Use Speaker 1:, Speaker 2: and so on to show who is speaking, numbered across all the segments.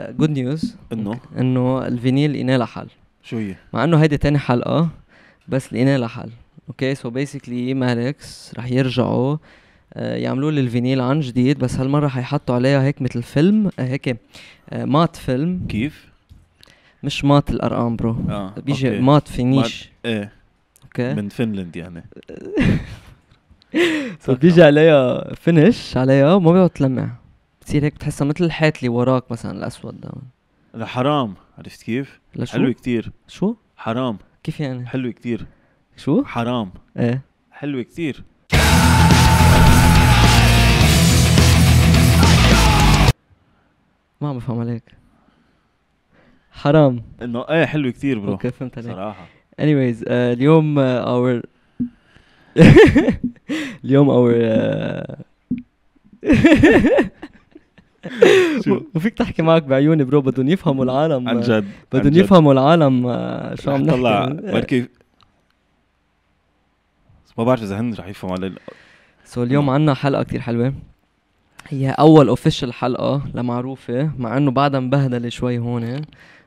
Speaker 1: جود نيوز انه انه الفينيل لقينا لها حل شو هي؟ مع انه هيدي تاني حلقه بس لقينا لها حل اوكي سو بيسكلي مالكس رح يرجعوا آه، يعملوا لي الفينيل عن جديد بس هالمره حيحطوا عليها هيك مثل فيلم آه، هيك آه، مات فيلم كيف؟ مش مات الارقام برو آه. بيجي أوكي. مات فينيش مات... ايه اوكي
Speaker 2: من فنلند يعني
Speaker 1: فبيجي عليها فينيش عليها وما بيقعد تلمع كثير هيك بتحسها مثل الحيط اللي وراك مثلا الاسود ده
Speaker 2: لا حرام عرفت كيف؟ لشو؟ حلوة كثير شو؟ حرام كيف يعني؟ حلوة كثير شو؟ حرام ايه حلوة كثير
Speaker 1: ما عم بفهم عليك حرام انه ايه حلوة كثير برو اوكي فهمت عليك صراحة anyways uh, اليوم uh, our اليوم اور آه، وفيك تحكي معك بعيوني برو بدهم يفهموا العالم عن جد بدهم يفهموا العالم آه، شو عم نحكي طلع بركي ما بعرف اذا هن رح يفهموا علي سو اليوم عندنا حلقه كتير حلوه هي اول اوفيشال حلقه لمعروفه مع انه بعدها مبهدله شوي هون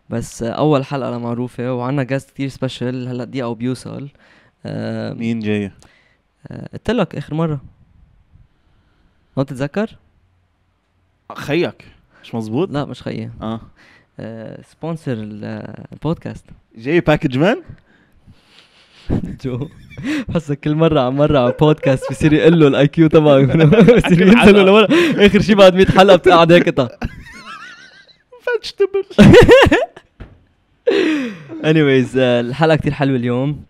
Speaker 1: بس اول حلقه لمعروفه وعندنا جاست كتير سبيشال هلا دقيقه وبيوصل مين جاي؟ آه، قلت لك اخر مره ما بتتذكر؟ خيك مش مزبوط لا مش خيي آه. اه سبونسر البودكاست جاي باكج مان جو بحسك كل مره عم مره على بودكاست بصير يقول له الاي كيو تبعه بصير ينزل لورا اخر شيء بعد 100 حلقه بتقعد هيك فاجتبل anyways uh, الحلقه كثير حلوه اليوم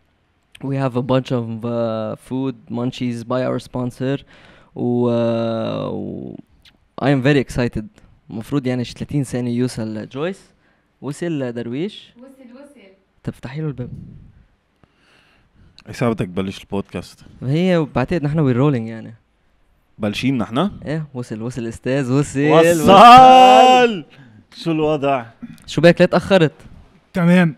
Speaker 1: we have a bunch of uh, food munchies by our sponsor و, uh, و اي ام فيري اكسايتد المفروض يعني 30 ثانيه يوصل جويس وصل درويش وصل وصل افتحي له الباب
Speaker 2: بدك بلش البودكاست
Speaker 1: هي بعتقد نحن وي رولينج يعني بلشين نحن؟ ايه وصل وصل استاذ وصل وصل,
Speaker 2: شو الوضع؟
Speaker 1: شو بك ليه تاخرت؟ تمام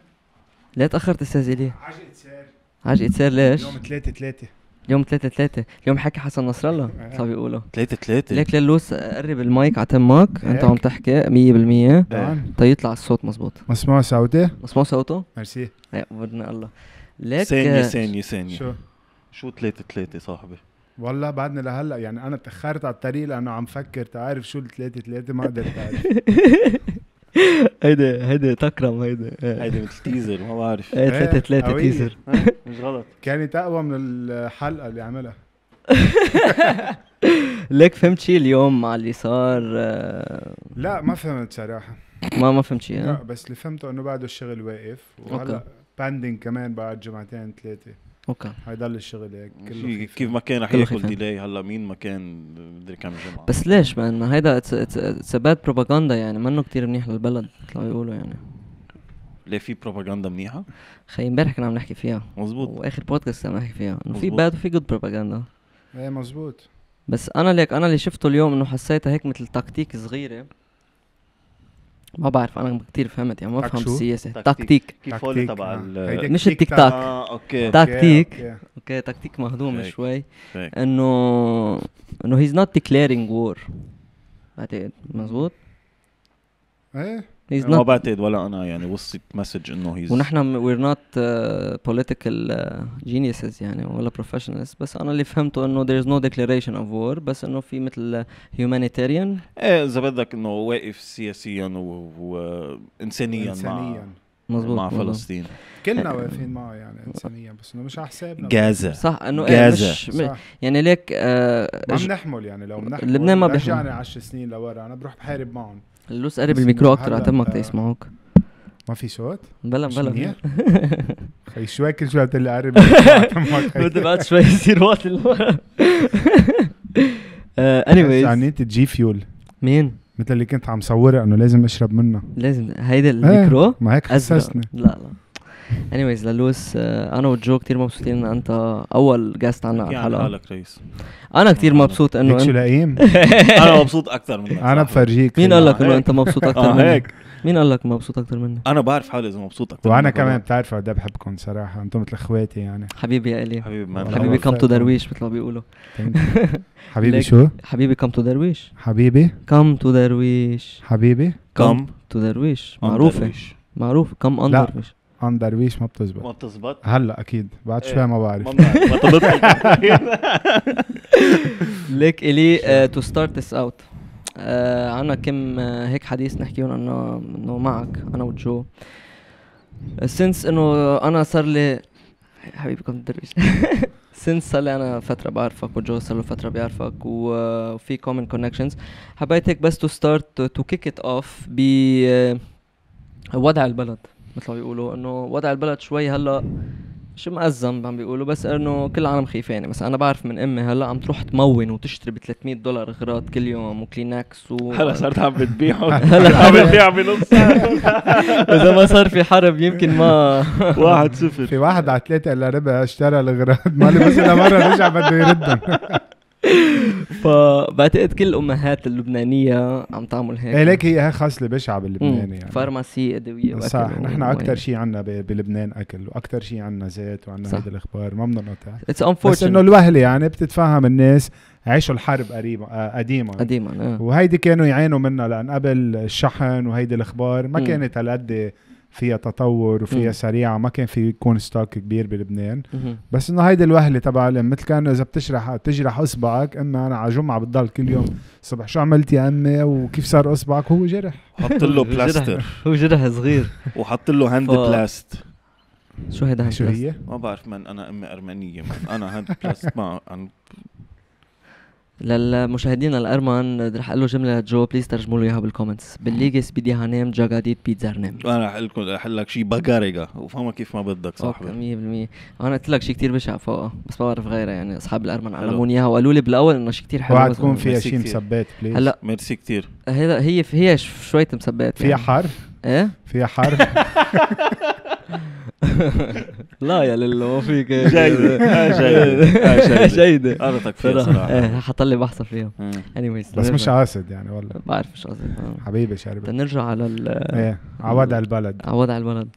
Speaker 1: ليه تاخرت استاذ الي؟ عجقة سير عجقة سير ليش؟ يوم 3 3 اليوم 3 3 اليوم حكى حسن نصر الله صار بيقوله 3 3 ليك للوس قرب المايك على تمك إيه. انت عم تحكي 100% تيطلع آه. طيب الصوت مزبوط مسموع صوتي مسموع صوته ميرسي بدنا الله
Speaker 3: ليك ثانية آه، ثانية ثانية شو شو 3 3 صاحبي والله بعدنا لهلا يعني انا تاخرت على الطريق لانه عم فكر تعرف شو ال 3 3 ما قدرت اعرف
Speaker 1: هيدا هيدا تكرم هيدا إيه. هيدا مثل تيزر ما بعرف ايه ثلاثة ثلاثة تيزر
Speaker 3: مش غلط كانت اقوى من الحلقه اللي عملها
Speaker 1: ليك فهمت شي اليوم مع اللي صار آه،
Speaker 3: لا ما فهمت صراحه
Speaker 1: ما ما فهمت شي لا
Speaker 3: بس اللي فهمته انه بعده الشغل واقف وهلا باندنج كمان بعد جمعتين ثلاثه اوكي حيضل الشغل هيك كله كيف ما كان
Speaker 2: رح يدخل ديلاي هلا مين ما كان مدري كم جمعه
Speaker 1: بس ليش ما هيدا اتس باد بروباغندا يعني منه كتير منيح للبلد ما بيقولوا يعني
Speaker 2: ليه في
Speaker 3: بروباغندا منيحه؟
Speaker 1: خي امبارح كنا عم نحكي فيها مزبوط واخر بودكاست عم نحكي فيها انه في باد وفي جود بروباغندا
Speaker 3: ايه مزبوط
Speaker 1: بس انا ليك انا اللي شفته اليوم انه حسيتها هيك مثل تكتيك صغيره ما بعرف انا كثير فهمت يعني ما بفهم السياسه تكتيك كيف هول تبع آه. مش التيك تاك آه، اوكي تكتيك اوكي تكتيك مهضوم شوي انه انه هيز نوت ديكليرينج وور بعتقد مزبوط ايه هيز ما بعتقد ولا انا يعني وصلت مسج انه هيز ونحن وير نوت بوليتيكال جينيسز يعني ولا بروفيشنالز بس انا اللي فهمته انه ذير از نو ديكلاريشن اوف وور بس انه في مثل هيومانيتيريان uh,
Speaker 2: ايه اذا بدك انه واقف سياسيا وانسانيا مع مزبوط مع فلسطين كلنا واقفين معه يعني انسانيا
Speaker 3: بس انه مش على حسابنا جازا صح انه إيه، جازا إيه مش
Speaker 1: يعني ليك آه ما عم نحمل يعني لو بنحمل لبنان ما بيحمل رجعنا
Speaker 3: 10 سنين لورا انا بروح بحارب معهم اللوس قرب الميكرو اكتر عتمك تسمعوك ما في صوت؟ بلا بلا خي شوي كل شوي بتقول لي قرب
Speaker 4: بدي بعد شوي يصير وقت
Speaker 3: اني ويز عنيت الجي فيول مين؟ مثل اللي كنت عم صورها انه لازم اشرب منها
Speaker 1: لازم هيدا إيه، الميكرو؟ ما هيك حسسني لا لا انيويز للويس آه، انا وجو كتير مبسوطين ان انت اول جاست عنا على يعني الحلقه على ريس انا كتير آه، مبسوط انه انت لئيم انا مبسوط اكثر منك انا بفرجيك مين قال لك انه انت مبسوط اكثر آه، مني مين قال لك مبسوط اكثر مني
Speaker 3: انا بعرف حالي اذا مبسوط
Speaker 1: اكثر وانا كمان
Speaker 3: بتعرف قد إيه بحبكم صراحه انتم مثل
Speaker 1: اخواتي يعني حبيبي يا الي حبيبي حبيبي كم تو درويش مثل ما بيقولوا حبيبي شو حبيبي كم تو درويش حبيبي كم تو درويش حبيبي كم تو درويش معروفه معروف كم اندرويش عن درويش ما بتزبط ما بتزبط هلا اكيد بعد شوي إيه. ما بعرف ما بتزبط ليك الي تو ستارت ذس اوت عنا كم آه، هيك حديث نحكيهم انه انه معك انا وجو سينس انه انا صار لي حبيبكم درويش سينس صار لي انا فتره بعرفك وجو صار له فتره بيعرفك وفي كومن كونكشنز حبيت هيك بس تو ستارت تو كيك ات اوف ب آه، وضع البلد مثل ما بيقولوا انه وضع البلد شوي هلا شو مأزم عم بيقولوا بس انه كل العالم خيفانه بس انا بعرف من امي هلا عم تروح تمون وتشتري ب 300 دولار اغراض كل يوم وكلينكس و هلا صارت عم بتبيعهم هلا عم بتبيع بنص اذا ما صار في حرب يمكن ما واحد صفر
Speaker 3: في واحد على ثلاثه الا ربع اشترى الاغراض ما بس مره رجع بده يردهم
Speaker 1: فبعتقد كل الامهات اللبنانيه عم تعمل هيك ايه ليك
Speaker 3: هي هي خاصه بشعه باللبناني يعني
Speaker 1: فارماسي ادويه وأكل صح نحن اكثر
Speaker 3: شيء عندنا بلبنان اكل واكثر شيء عندنا زيت وعندنا هيدا الاخبار ما بدنا نقطع اتس بس انه الوهله يعني بتتفهم الناس عيشوا الحرب قريبا آه، قديما قديما آه. وهيدي كانوا يعانوا منها لان قبل الشحن وهيدي الاخبار ما كانت هالقد فيها تطور وفيها سريعه ما كان في يكون ستوك كبير بلبنان بس انه هيدي الوهله تبع مثل كان اذا بتشرح تجرح اصبعك اما انا على جمعه بتضل كل يوم صبح شو عملت يا امي وكيف صار اصبعك هو جرح حط له بلاستر
Speaker 2: هو
Speaker 1: جرح صغير وحط له هاند بلاست شو هيدا هاند شو هي؟
Speaker 2: ما بعرف من انا امي ارمنيه من انا هاند بلاست ما عن
Speaker 1: للمشاهدين الارمن رح اقول له جمله لجو بليز ترجموا له اياها بالكومنتس بالليجس بدي هانام جاجاديت بيتزا نام انا رح اقول لكم رح لك شيء بقارقه وفهمها كيف ما بدك صاحبي 100% انا قلت لك شيء كثير بشع فوقها بس ما بعرف غيرها يعني اصحاب الارمن علموني اياها وقالوا لي بالاول انه شيء كثير حلو اوعى تكون فيها شيء مثبت بليز هلا ميرسي كثير هي هي شوية فيها شوية مثبات فيها يعني. حر؟ ايه فيها حر
Speaker 2: لا يا لله
Speaker 1: ما فيك جيدة آه، جيدة آه، جيدة قرتك فيها صراحة ايه حطلي بحثها فيها بس مش قاصد يعني والله بعرف مش قاصد حبيبي شارب نرجع على ال ايه على وضع البلد على وضع البلد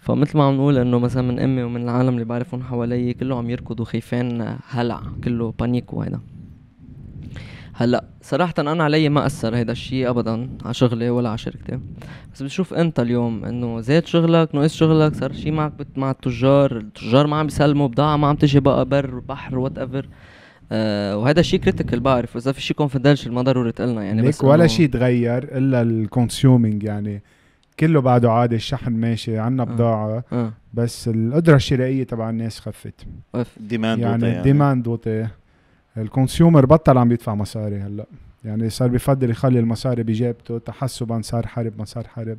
Speaker 1: فمثل ما عم نقول انه مثلا من امي ومن العالم اللي بعرفهم حوالي كله عم يركض وخيفان هلع كله بانيك وهيدا هلا صراحة أنا علي ما أثر هيدا الشيء أبدا على شغلي ولا على شركتي بس بتشوف أنت اليوم إنه زاد شغلك نقص شغلك صار شيء معك مع التجار التجار ما عم يسلموا بضاعة ما عم تجي بقى بر بحر وات ايفر آه وهذا الشيء كريتيكال بعرف إذا في شيء كونفدنشال ما ضروري تقلنا يعني ليك بس ولا شيء
Speaker 3: تغير الا الكونسيومينج يعني كله بعده عادي الشحن ماشي عنا آه، بضاعة آه. آه. بس القدرة الشرائية تبع الناس خفت الديماند يعني الديماند يعني. وطي الكونسيومر بطل عم يدفع مصاري هلا يعني صار بفضل يخلي المصاري بجيبته تحسبا صار حرب ما صار حرب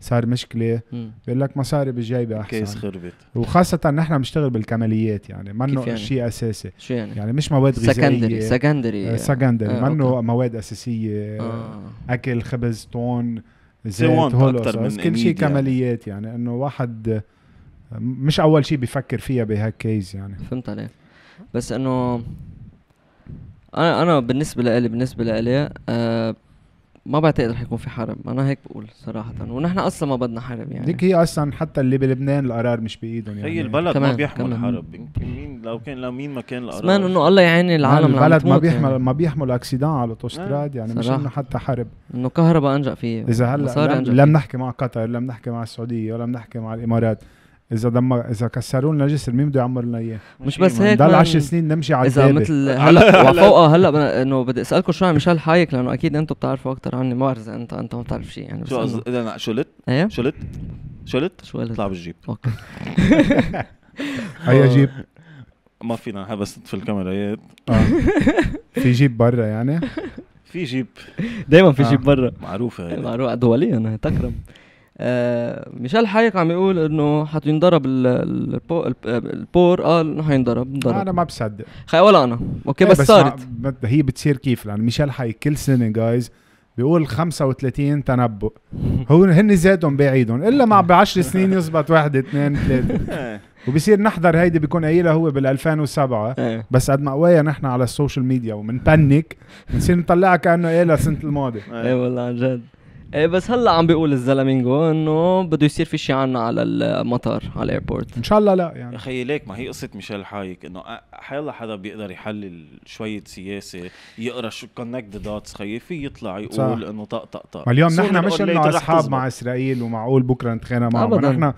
Speaker 3: صار مشكله بقول لك مصاري بالجيبه احسن كيس خربت وخاصه نحن بنشتغل بالكماليات يعني منه انه يعني؟ شيء اساسي شو يعني؟ يعني مش مواد غذائيه سكندري سكندري آه سكندري آه منه مواد اساسيه آه. اكل خبز طون زيت هول كل شيء يعني. كماليات يعني انه واحد آه، مش اول شيء بيفكر
Speaker 1: فيها بهالكيز يعني فهمت عليك بس انه انا انا بالنسبه لالي بالنسبه لالي آه ما بعتقد رح يكون في حرب انا هيك بقول صراحه ونحن اصلا ما بدنا حرب يعني
Speaker 3: هيك هي اصلا حتى اللي بلبنان القرار مش بايدهم يعني هي البلد ما بيحمل كمان. حرب
Speaker 1: يمكن مين لو كان لو مين ما كان القرار سمعنا انه الله يعين العالم البلد ما بيحمل يعني.
Speaker 3: ما بيحمل اكسيدان على الاوتوستراد نعم. يعني صراحة. مش انه حتى حرب
Speaker 1: انه كهرباء انجأ فيه اذا هلا لا بنحكي
Speaker 3: مع قطر لا بنحكي مع السعوديه ولا بنحكي مع الامارات اذا دمر اذا كسروا لنا جسر مين بده يعمر لنا اياه مش بس هيك ضل 10 سنين نمشي على اذا مثل هلا وفوقها
Speaker 1: هلا انه بدي اسالكم شو عن ميشيل حايك لانه اكيد انتم بتعرفوا اكثر عني ما بعرف اذا انت انت ما بتعرف شيء يعني شو قصدك اذا
Speaker 2: شلت؟ ايه شلت؟ شلت؟ شلت طلع بالجيب اوكي هيا جيب ما فينا بس في الكاميرا آه. في
Speaker 3: جيب برا يعني؟
Speaker 1: في جيب دايما في آه. جيب برا معروفه معروفه دوليا تكرم آه، ميشيل حايك عم يقول انه حتنضرب البور, قال آه، انه حينضرب انضرب انا ما بصدق خي ولا انا اوكي إيه، بس, بس صارت
Speaker 3: هي بتصير كيف لان ميشيل حايك كل سنه جايز بيقول 35 تنبؤ هو هن زادهم بعيدهم الا مع ب 10 سنين يزبط واحد اثنين ثلاثة إيه. وبصير نحضر هيدي بيكون قايلها هو بال 2007 إيه. بس قد ما قوية نحن على السوشيال ميديا ومنبنك بنصير نطلعها كانه قايلها السنة الماضية
Speaker 1: اي والله عن جد ايه بس هلا عم بيقول الزلمينجو انه بده يصير في شيء عنا على المطار على الايربورت ان شاء الله لا يعني
Speaker 2: يا اخي ليك ما هي قصه ميشيل حايك انه حيلا حدا بيقدر يحلل شويه سياسه يقرا شو كونكت دوتس خيي في يطلع يقول انه طق طق طق اليوم نحن مش انه اصحاب
Speaker 3: مع اسرائيل ومعقول بكره نتخانق معهم نحن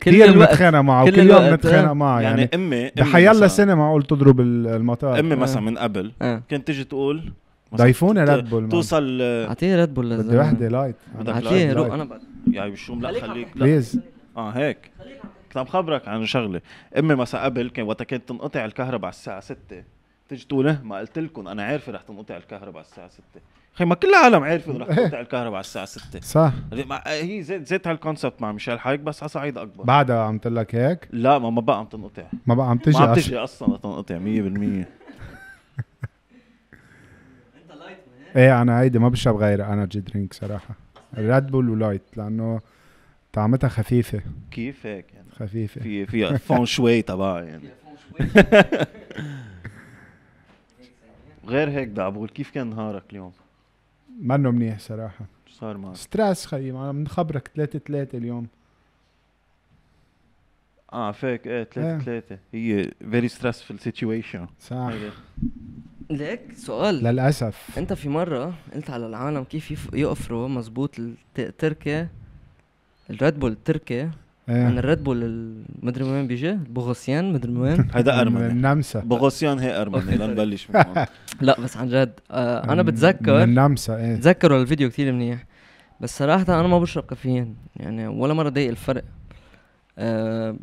Speaker 3: كثير بنتخانق معه كل يوم بنتخانق معه يعني, يعني امي, أمي حيلا سنه معقول تضرب المطار امي مثلا آه. من
Speaker 2: قبل آه. كانت تيجي تقول ضيفوني ريد بول توصل اعطيه
Speaker 1: ريد بول بدي وحده لايت اعطيه روق
Speaker 2: انا يعني بالشوم لا خليك لا بليز اه هيك كنت عم خبرك عن شغله امي مثلا قبل كان وقتها كانت تنقطع الكهرباء على الساعه 6 تيجي تقول إيه؟ ما قلت لكم انا عارفه رح تنقطع الكهرباء على الساعه 6
Speaker 3: خي ما كل العالم عارفه رح تنقطع
Speaker 2: الكهرباء على الساعه 6 صح آه، هي زيت زيت هالكونسبت مع ميشيل حايك بس على صعيد اكبر بعدها
Speaker 3: عم تقول لك هيك؟
Speaker 2: لا ما ما بقى عم تنقطع ما بقى عم تجي ما عم تجي اصلا تنقطع 100%
Speaker 3: ايه انا هيدي ما بشرب غير انرجي درينك صراحه الريد بول ولايت لانه طعمتها خفيفه
Speaker 2: كيف هيك يعني خفيفه في في فون شوي تبعها يعني غير هيك دعبول كيف كان نهارك اليوم؟
Speaker 3: منه منيح صراحه شو صار معك؟ ستريس خيي انا بنخبرك 3 3 اليوم
Speaker 2: اه فيك ايه 3 3 إيه. هي فيري ستريسفل سيتويشن
Speaker 1: صح ليك سؤال للاسف انت في مره قلت على العالم كيف يقفروا مزبوط التركي الريد بول التركي ايه. عن الريد بول مدري وين بيجي بوغوسيان مدري وين هذا ارمني النمسا بوغوسيان هي ارمني لنبلش لا بس عن جد آه انا بتذكر من النمسا ايه تذكروا الفيديو كثير منيح بس صراحه انا ما بشرب كافيين يعني ولا مره ضايق الفرق آه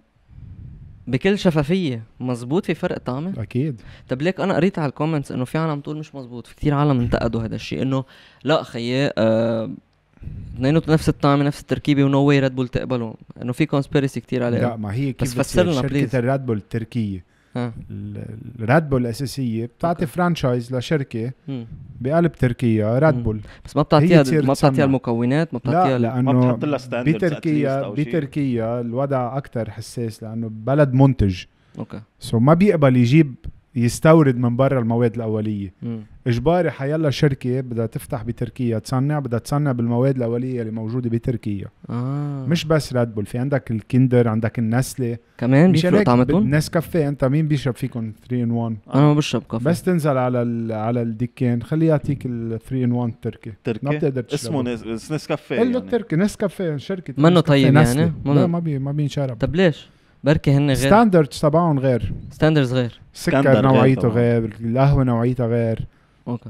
Speaker 1: بكل شفافيه مزبوط في فرق طعمه اكيد طب ليك انا قريت على الكومنتس انه في عالم تقول مش مزبوط في كثير عالم انتقدوا هذا الشيء انه لا خيي آه، اثنين آه نفس الطعم نفس التركيبه ونو واي ريد بول تقبلهم انه في كونسبيرسي كتير عليه لا ما هي كيف بس فسرنا شركه
Speaker 3: الريد بول التركيه الراد بول الاساسيه بتعطي فرانشايز لشركه بقلب تركيا راد بول بس ما بتعطيها ما بتعطيها المكونات ما بتعطيها لا لانه ما بتحط لها بتركيا بتركيا الوضع اكثر حساس لانه بلد منتج اوكي سو ما بيقبل يجيب يستورد من برا المواد الاوليه مم. اجباري حيلا شركه بدها تفتح بتركيا تصنع بدها تصنع بالمواد الاوليه اللي موجوده بتركيا آه. مش بس راد بول في عندك الكندر عندك النسله كمان بيفرق طعمتهم كافيه انت مين بيشرب فيكم 3 ان 1 انا ما بشرب كافي بس تنزل على ال... على الدكان خليه يعطيك ال 3 ان 1 تركي تركي ما بتقدر تشرب اسمه
Speaker 2: نسكافيه يعني.
Speaker 3: التركي نسكافيه شركه منه طيب نسلي. يعني منه ما بي ما بينشرب طب ليش بركي هن غير ستاندردز تبعهم غير ستاندردز غير السكر نوعيته غير, غير القهوه نوعيتها غير اوكي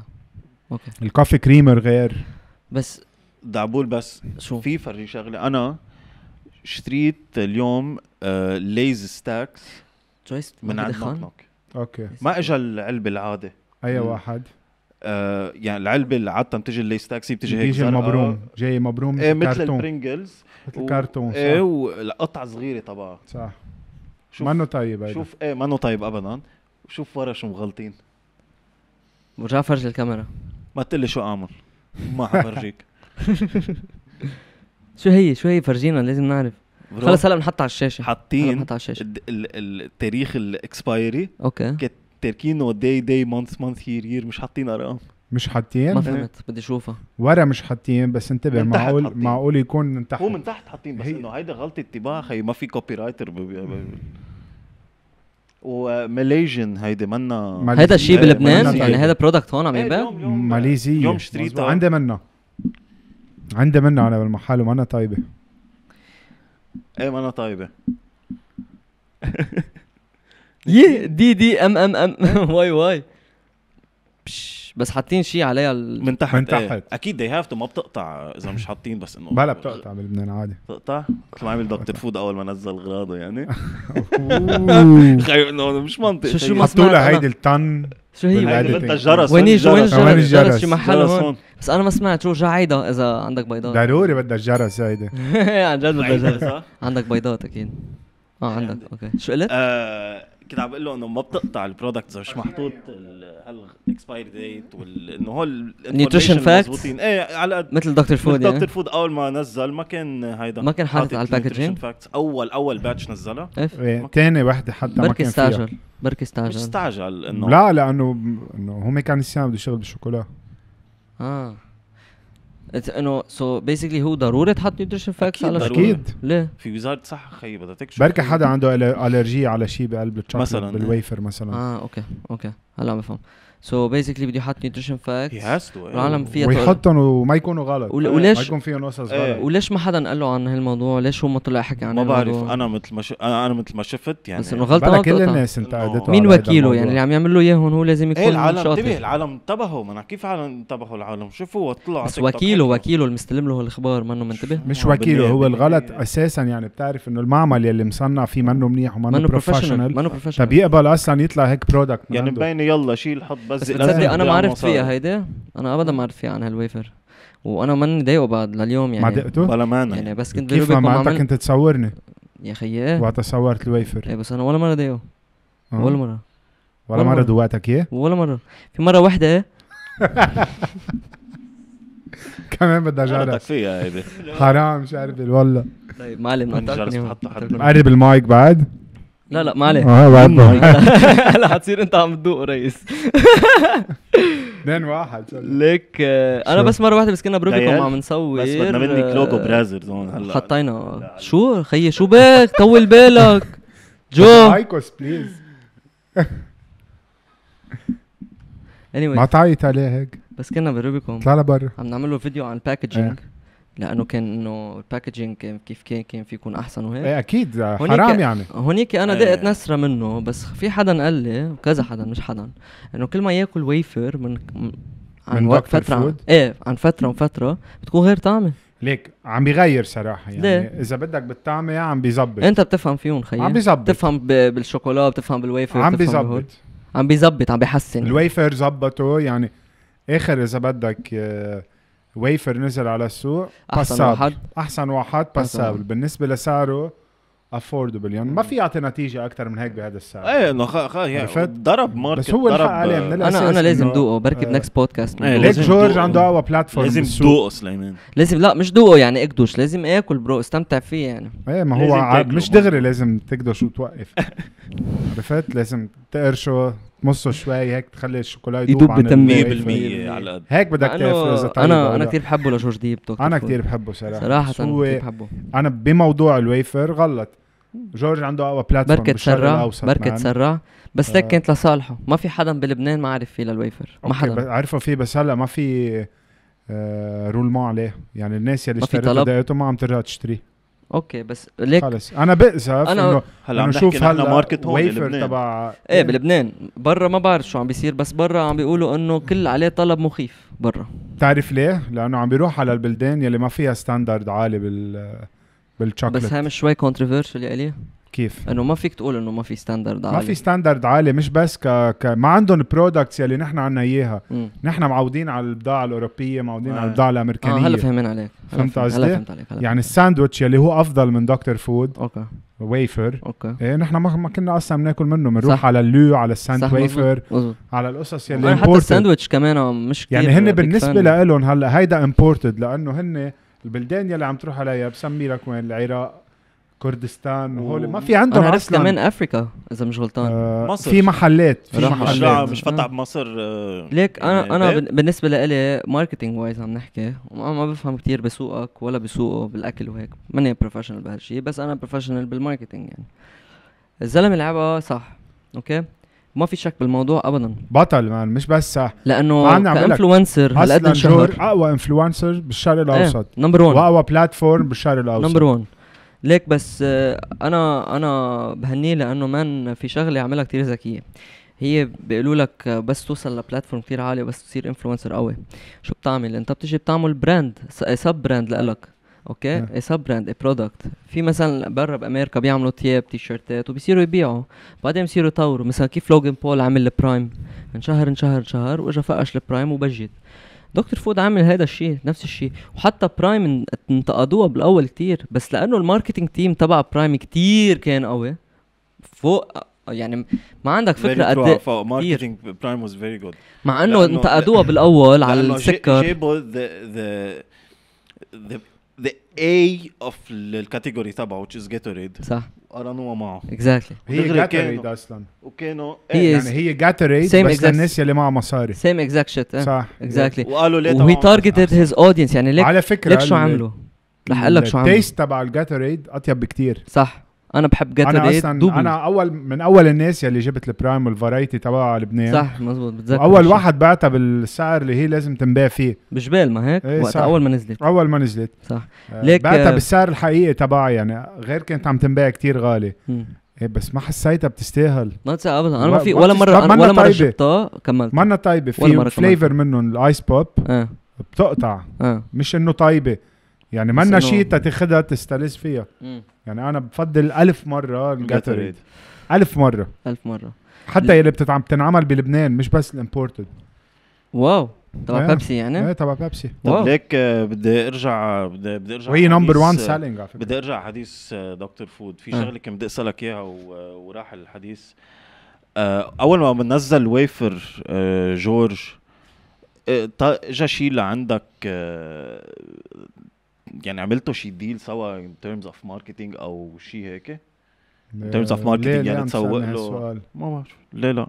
Speaker 3: اوكي الكوفي كريمر غير
Speaker 2: بس دعبول بس شو في فرجي شغله انا اشتريت اليوم ليز آه، ستاكس من عند اوكي ما اجى العلبه العاده اي واحد آه يعني العلبه اللي عاده بتجي الليز تاكسي بتجي هيك بيجي مبروم
Speaker 3: جاي مبروم ايه مثل البرنجلز
Speaker 1: مثل إيه، صح ايه
Speaker 2: والقطعه صغيره تبعها صح
Speaker 1: شوف منه طيب هيدا شوف
Speaker 2: ايه منه طيب ابدا شوف ورا شو مغلطين
Speaker 1: برجع فرج الكاميرا ما تقلي شو اعمل ما حفرجيك شو هي شو هي فرجينا لازم نعرف خلص هلا بنحطها على الشاشه حاطين على الشاشه
Speaker 2: التاريخ الاكسبايري اوكي تاركينه داي داي مانث مانث يير يير مش حاطين ارقام
Speaker 3: مش حاطين ما فهمت بدي اشوفها ورا مش حاطين بس انتبه من معقول حطين. معقول يكون
Speaker 1: من تحت
Speaker 2: هو من تحت حاطين بس هي. انه هيدا غلطه طباعه خي ما في كوبي رايتر وماليزيان هيدي منا هيدا الشيء بلبنان يعني هيدا
Speaker 1: برودكت هون عم ينباع ماليزية يوم شتريته
Speaker 2: عندي
Speaker 3: منا عندي منا انا بالمحل ومنا طيبه
Speaker 2: ايه منا طيبه
Speaker 1: يي دي دي ام ام ام واي واي إيه. بش بس حاطين شيء عليها ال... من تحت من إيه. تحت ايه.
Speaker 2: اكيد دي هاف تو ما بتقطع اذا مش حاطين بس انه بلا بتقطع
Speaker 1: بلبنان عادي
Speaker 2: بتقطع مثل ما عمل دكتور فود اول ما نزل غراضه يعني
Speaker 4: خيو انه مش منطقي شو شو حطوا لها هيدي التن شو هي طيب، وين الجرس وين الجرس
Speaker 1: وين الجرس, الجرس شي محل هون بس انا ما سمعت شو جعيدة اذا عندك بيضات ضروري بدها الجرس هيدي عن جد بدها الجرس عندك بيضات اكيد اه عندك اوكي شو قلت؟
Speaker 2: آه، كنت عم بقول له انه ما بتقطع البرودكتس مش محطوط الاكسباير ديت وانه هول نيوتريشن فاكت مظبوطين ايه على قد مثل دكتور فود يعني دكتور فود اول ما نزل ما كان هيدا ما كان حاطط على الباكجينج اول اول باتش نزلها
Speaker 3: ثاني إيه، وحده حتى ما كان استعجل بركي استعجل استعجل انه لا لانه انه هم كان نسيان بده يشتغل بالشوكولا
Speaker 1: اه انه سو بيسكلي هو ضروري تحط نيوتريشن فاكس على شو اكيد ليه؟ في وزاره صحه خيي بدها تكشف بركي حدا
Speaker 3: عنده الرجي على شيء بقلب الشوكليت مثلا بالويفر مثلا اه
Speaker 1: اوكي اوكي هلا عم بفهم سو بيزيكلي بده يحط نيوتريشن فاكتس العالم فيها ويحطهم وما يكونوا غلط ول... وليش ما يكون فيهم قصص إيه. غلط ايه. وليش ما حدا قال له عن هالموضوع ليش هو ما طلع حكى عن ما بعرف انا مثل ما ش... انا, أنا مثل ما شفت يعني بس انه غلطان كل الناس انتقدته مين وكيله يعني اللي عم يعمل له اياهم هو لازم إيه، يكون ايه العالم انتبه العالم انتبهوا ما كيف العالم انتبهوا العالم شوفوا طلعوا بس وكيله وكيله اللي مستلم له الاخبار منه منتبه مش وكيله هو
Speaker 3: الغلط اساسا يعني بتعرف انه المعمل يلي مصنع فيه منه منيح ومنه بروفيشنال منه بروفيشنال طب يقبل اصلا يطلع هيك برودكت
Speaker 1: يعني مبينه يلا شيل حط بس تصدق انا ما عرفت فيها هيدي انا ابدا ما عرفت فيها عن هالويفر وانا ماني ضايقه بعد لليوم يعني ما دقته؟ بلا مانع يعني بس كنت كيف ما عمل... كنت تصورني يا خيي ايه وقتها صورت الويفر ايه بس انا ولا مره ضايقه أه؟ ولا مره ولا مره دوقتك ايه؟ ولا مره في مره واحده ايه كمان بدها جرب فيها هيدي حرام شارب والله طيب معلم قرب
Speaker 3: المايك بعد
Speaker 1: لا لا ما عليه آه، هلا حتصير انت عم تدوق ريس اثنين واحد ليك آه، انا بس مره واحده بس كنا بربكم عم نصور بس بدنا منك آه، لوجو برازرز هون هلا حطينا شو خيي شو بك طول بالك جو ايكوس بليز anyway. ما تعيط عليه هيك بس كنا بروبيكم طلع برا عم نعمل له فيديو عن الباكجينج لانه كان انه الباكجينج كان كيف كان كان في يكون احسن وهيك ايه اكيد حرام يعني هونيك انا دقت إيه. نسره منه بس في حدا قال لي كذا حدا مش حدا انه كل ما ياكل ويفر من عن من فتره عن ايه عن فتره وفتره بتكون غير طعمه ليك عم بيغير صراحه يعني ليه؟
Speaker 3: اذا بدك بالطعمه عم بيزبط انت بتفهم فيهم خيي عم بيزبط بتفهم بالشوكولا
Speaker 1: بتفهم بالويفر عم بيزبط
Speaker 3: عم بيزبط عم بيحسن الويفر زبطه يعني اخر اذا بدك آه، ويفر نزل على السوق احسن بسابل. واحد احسن واحد باسابل بالنسبه لسعره افوردبل يعني ما في يعطي نتيجه اكثر من هيك بهذا السعر
Speaker 4: ايه انه خ... خ... يعني ضرب ماركت بس هو ضرب عليه من آه، الاساس انا انا لازم دوقه بركي نكست بودكاست ايه ليك جورج عنده
Speaker 1: اقوى بلاتفورم لازم دوقه سليمان لازم لا مش دوقه يعني اكدوش لازم اكل برو استمتع فيه يعني ايه ما هو مش
Speaker 3: دغري لازم تكدش وتوقف عرفت لازم تقرشه تمصه شوي هيك تخلي الشوكولا يدوب, يدوب
Speaker 1: 100% على قد هيك بدك تعرف طيب انا انا كثير بحبه لجورج ديب انا كثير بحبه صراحه صراحه كثير بحبه
Speaker 3: انا بموضوع الويفر غلط جورج عنده اقوى بلاتفورم بركة سرع بركة سرع بس لك كانت آه. لصالحه
Speaker 1: ما في حدا بلبنان ما عرف فيه للويفر ما حدا عرفوا
Speaker 3: فيه بس هلا ما في رول آه، ما عليه يعني الناس يلي اشتريت بدايته ما عم ترجع تشتريه
Speaker 1: اوكي بس ليك خلص انا بأسف انا هلا عم نشوف هلا ماركت هون ويفر تبع ايه بلبنان برا ما بعرف شو عم بيصير بس برا عم بيقولوا انه كل عليه طلب مخيف
Speaker 3: برا بتعرف ليه؟ لانه عم بيروح على البلدان يلي ما فيها ستاندرد عالي
Speaker 1: بال بالشوكلت بس هاي مش شوي كونتروفيرشل يا كيف انه ما فيك تقول انه ما في ستاندرد عالي ما في
Speaker 3: ستاندرد عالي مش بس ك, ك... ما عندهم برودكتس يلي نحن عنا اياها نحن معودين على البضاعه الاوروبيه معودين آه. على البضاعه الامريكيه آه هلا فهمنا عليك فهمت قصدي؟ هلا فهمت عليك هلا. يعني الساندويتش يلي هو افضل من دكتور فود اوكي ويفر اوكي ايه نحن ما كنا اصلا بناكل منه بنروح على اللو على الساند ويفر مزبط.
Speaker 1: على القصص يلي حتى الساندويتش كمان آه،
Speaker 3: مش يعني كتير يعني هن بالنسبه لهم هلا هيدا امبورتد لانه هن البلدان يلي عم تروح عليها بسمي لك وين العراق كردستان وهول ما في عندهم انا عرفت كمان
Speaker 1: افريكا اذا مش غلطان آه مصر في محلات في محلات مش فتح آه.
Speaker 2: بمصر آه ليك انا يعني انا
Speaker 1: بالنسبه لإلي ماركتينج وايز عم نحكي ما بفهم كتير بسوقك ولا بسوقه بالاكل وهيك ماني بروفيشنال بهالشيء بس انا بروفيشنال بالماركتينج يعني الزلمه لعبها صح اوكي ما في شك بالموضوع ابدا بطل مان مش بس صح لانه كانفلونسر هالقد انشهر
Speaker 3: اقوى انفلونسر إيه، بالشرق الاوسط ايه. نمبر 1 واقوى بلاتفورم بالشرق الاوسط نمبر 1
Speaker 1: ليك بس انا انا بهنيه لانه مان في شغله عملها كتير ذكيه هي بيقولوا لك بس توصل لبلاتفورم كتير عالي بس تصير انفلونسر قوي شو بتعمل انت بتجي بتعمل براند سب براند لإلك اوكي اي سب براند برودكت في مثلا برا بامريكا بيعملوا تي شيرتات وبيصيروا يبيعوا بعدين بيصيروا يطوروا مثلا كيف لوجن بول عمل البرايم انشهر انشهر انشهر واجا فقش البرايم وبجد دكتور فود عامل هذا الشيء نفس الشيء وحتى برايم انتقدوها بالاول كتير بس لانه الماركتينج تيم تبع برايم كتير كان قوي فوق يعني ما عندك فكره قد ايه
Speaker 2: ماركتينج برايم واز فيري جود مع انه انتقدوها بالاول على السكر جابوا ذا ذا ذا اي اوف الكاتيجوري تبعه which is Gatorade صح قارنوها معه اكزاكتلي
Speaker 4: هي جاتريد
Speaker 2: اصلا
Speaker 3: وكانوا يعني هي يعني هي جاتريد بس exact. للناس
Speaker 1: اللي معها مصاري سيم اكزاكت شيت صح اكزاكتلي وقالوا ليه وهي تارجتد هيز اودينس يعني ليك على فكره ليك شو عملوا رح اقول لك شو عملوا التيست
Speaker 3: تبع الجاتريد
Speaker 1: اطيب بكثير صح انا بحب ايد انا اصلا انا
Speaker 3: اول من اول الناس يلي جبت البرايم والفرايتي تبعها لبنان صح مزبوط بتذكر اول واحد بعتها بالسعر اللي هي لازم تنباع فيه بجبال ما هيك ايه وقت صح. اول ما نزلت اول ما نزلت صح آه، ليك بعتها آه، بالسعر الحقيقي تبعها يعني غير كانت عم تنباع كتير غالي ايه بس ما حسيتها بتستاهل ما تسأل ابدا انا ما في ولا مره أنا ولا مره جبتها كملت منا طيبه في فليفر منهم الايس بوب اه. بتقطع اه. مش انه طيبه يعني منا شيء تاخذها تستلذ فيها مم. يعني انا بفضل ألف مره الجاتوريد ألف مره ألف مره حتى يلي بتتعم بتنعمل بلبنان مش بس الامبورتد
Speaker 1: واو
Speaker 2: تبع إيه. بيبسي يعني؟ ايه تبع بيبسي طب ليك آه، بدي ارجع بدي بدي ارجع وهي نمبر 1 سيلينج على فكره بدي ارجع حديث آه، دكتور فود في آه. شغله كنت بدي اسالك اياها وراح الحديث اول ما بنزل ويفر جورج اجى شيء لعندك يعني عملتوا شي ديل سوا ان terms اوف ماركتينج او شي هيك ان terms اوف ماركتينج يعني تسوق له ما بعرف ليه لا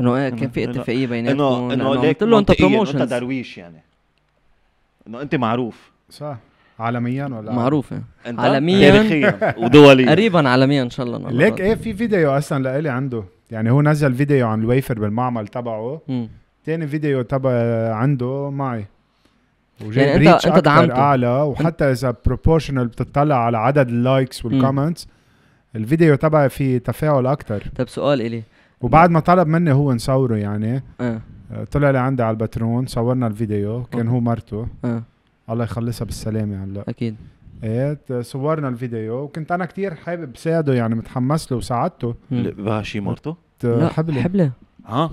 Speaker 3: انه ايه كان في اتفاقيه بيناتكم انه قلت له انت بروموشن انت درويش يعني
Speaker 1: انه انت معروف صح عالميا ولا معروفة عالميا تاريخيا ودوليا قريبا عالميا ان شاء الله ليك
Speaker 3: ايه في فيديو اصلا لإلي عنده يعني هو نزل فيديو عن الويفر بالمعمل تبعه تاني فيديو تبع عنده معي وجايب يعني ريتش انت, انت اعلى وحتى اذا بروبورشنال بتطلع على عدد اللايكس والكومنتس الفيديو تبعي فيه تفاعل اكثر
Speaker 1: طيب سؤال الي وبعد
Speaker 3: ما طلب مني هو نصوره يعني اه. آه، طلع لي عندي على الباترون صورنا الفيديو كان هو مرته اه. الله يخلصها بالسلامه هلا اكيد ايه صورنا الفيديو وكنت انا كتير حابب ساعده يعني متحمس له وساعدته بقى شي مرته؟
Speaker 1: حبلة حبلة اه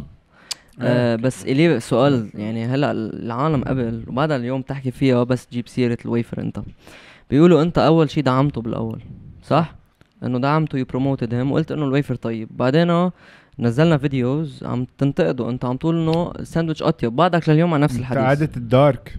Speaker 1: آه, آه، بس الي سؤال يعني هلا العالم قبل وبعدها اليوم تحكي فيها بس جيب سيره الويفر انت بيقولوا انت اول شيء دعمته بالاول صح انه دعمته يو بروموتد هيم وقلت انه الويفر طيب بعدين نزلنا فيديوز عم تنتقده انت عم تقول انه ساندويتش اطيب بعدك لليوم على نفس الحديث قاعده الدارك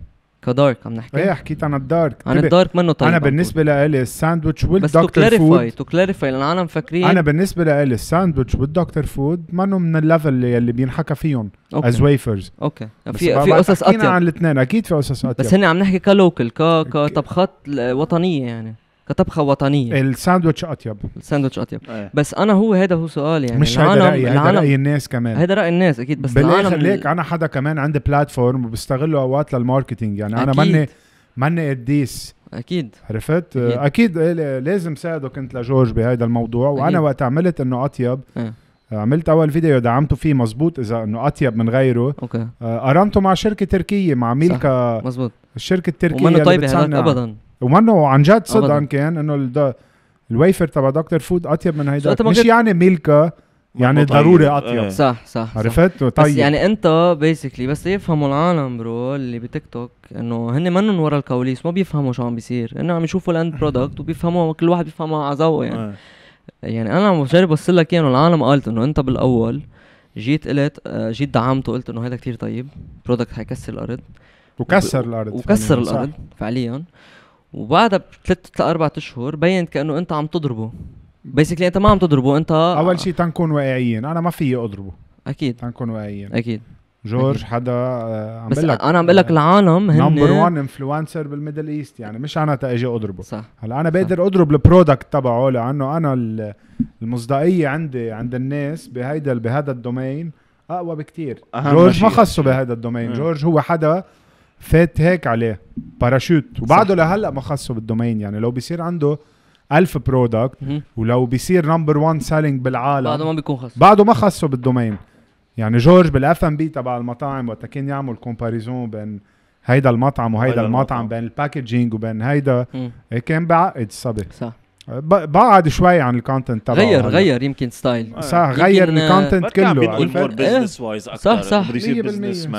Speaker 1: كدارك عم نحكي ايه حكيت عن الدارك عن طيب، الدارك منه طيب انا بالنسبه
Speaker 3: لإلي الساندويتش والدكتور فود بس
Speaker 1: تو كلاريفاي لان انا مفكرين انا
Speaker 3: بالنسبه لإلي الساندويتش والدكتور فود منه من الليفل يلي بينحكى فيهم از ويفرز اوكي يعني في في قصص اطيب عن الاثنين اكيد في قصص اطيب بس هن
Speaker 1: عم نحكي كلوكل كطبخات وطنيه يعني كطبخه وطنيه الساندوتش اطيب الساندوتش اطيب أيه. بس انا هو هذا هو سؤالي يعني مش هذا رايي هذا راي الناس كمان هذا راي الناس اكيد بس بالاخر ليك انا حدا كمان عندي
Speaker 3: بلاتفورم وبستغله اوقات للماركتينج يعني أكيد. انا ماني ماني قديس اكيد عرفت اكيد, أكيد لازم ساعده كنت لجورج بهذا الموضوع أكيد. وانا وقت عملت انه اطيب أه. عملت اول فيديو دعمته فيه مزبوط اذا انه اطيب من غيره اوكي آه، قارنته مع شركه تركيه مع ميلكا مزبوط الشركه التركيه ومنه طيب ابدا ومنه عن جد صدقا كان يعني انه الويفر تبع دكتور فود اطيب من هيدا مش يعني ميلكا يعني طيب. ضروري إيه. اطيب صح صح عرفت طيب بس يعني
Speaker 1: انت بيسكلي بس يفهموا العالم برو اللي بتيك توك انه هن منن ورا الكواليس ما بيفهموا شو عم بيصير انه عم يشوفوا الاند برودكت وبيفهموا كل واحد بيفهمها على ذوقه يعني إيه. يعني انا عم بجرب اوصل لك اياه العالم قالت انه انت بالاول جيت قلت آه، جيت دعمته قلت انه هذا كتير طيب برودكت حيكسر الارض وكسر الارض وكسر الارض فعليا, فعلياً وبعدها بثلاث لاربع اشهر بين كانه انت عم تضربه بيسكلي انت ما عم تضربه انت اول شيء تنكون واقعيين انا ما فيي اضربه اكيد تنكون واقعيين اكيد جورج أكيد. حدا آه،
Speaker 3: عم بس لك انا عم بقول لك آه، العالم هن نمبر 1 انفلونسر بالميدل ايست يعني مش انا تاجي اضربه صح هلا انا بقدر صح. اضرب البرودكت تبعه لانه انا المصداقيه عندي عند الناس بهيدا بهذا الدومين اقوى بكتير جورج ما خصه بهذا الدومين جورج هو حدا فات هيك عليه باراشوت وبعده لهلا ما خصه بالدومين يعني لو بيصير عنده ألف برودكت ولو بيصير نمبر 1 سيلينج بالعالم بعده ما بيكون خصه بعده ما خصه بالدومين يعني جورج بالاف ام بي تبع المطاعم وقت كان يعمل كومباريزون بين هيدا المطعم وهيدا المطعم, المطعم بين الباكجينج وبين هيدا إيه كان بعقد الصبي صح بعد شوي عن الكونتنت تبعه غير غير
Speaker 1: يمكن ستايل آه، صح غير آه، الكونتنت كله بزنس وايز اكثر صح صح 100%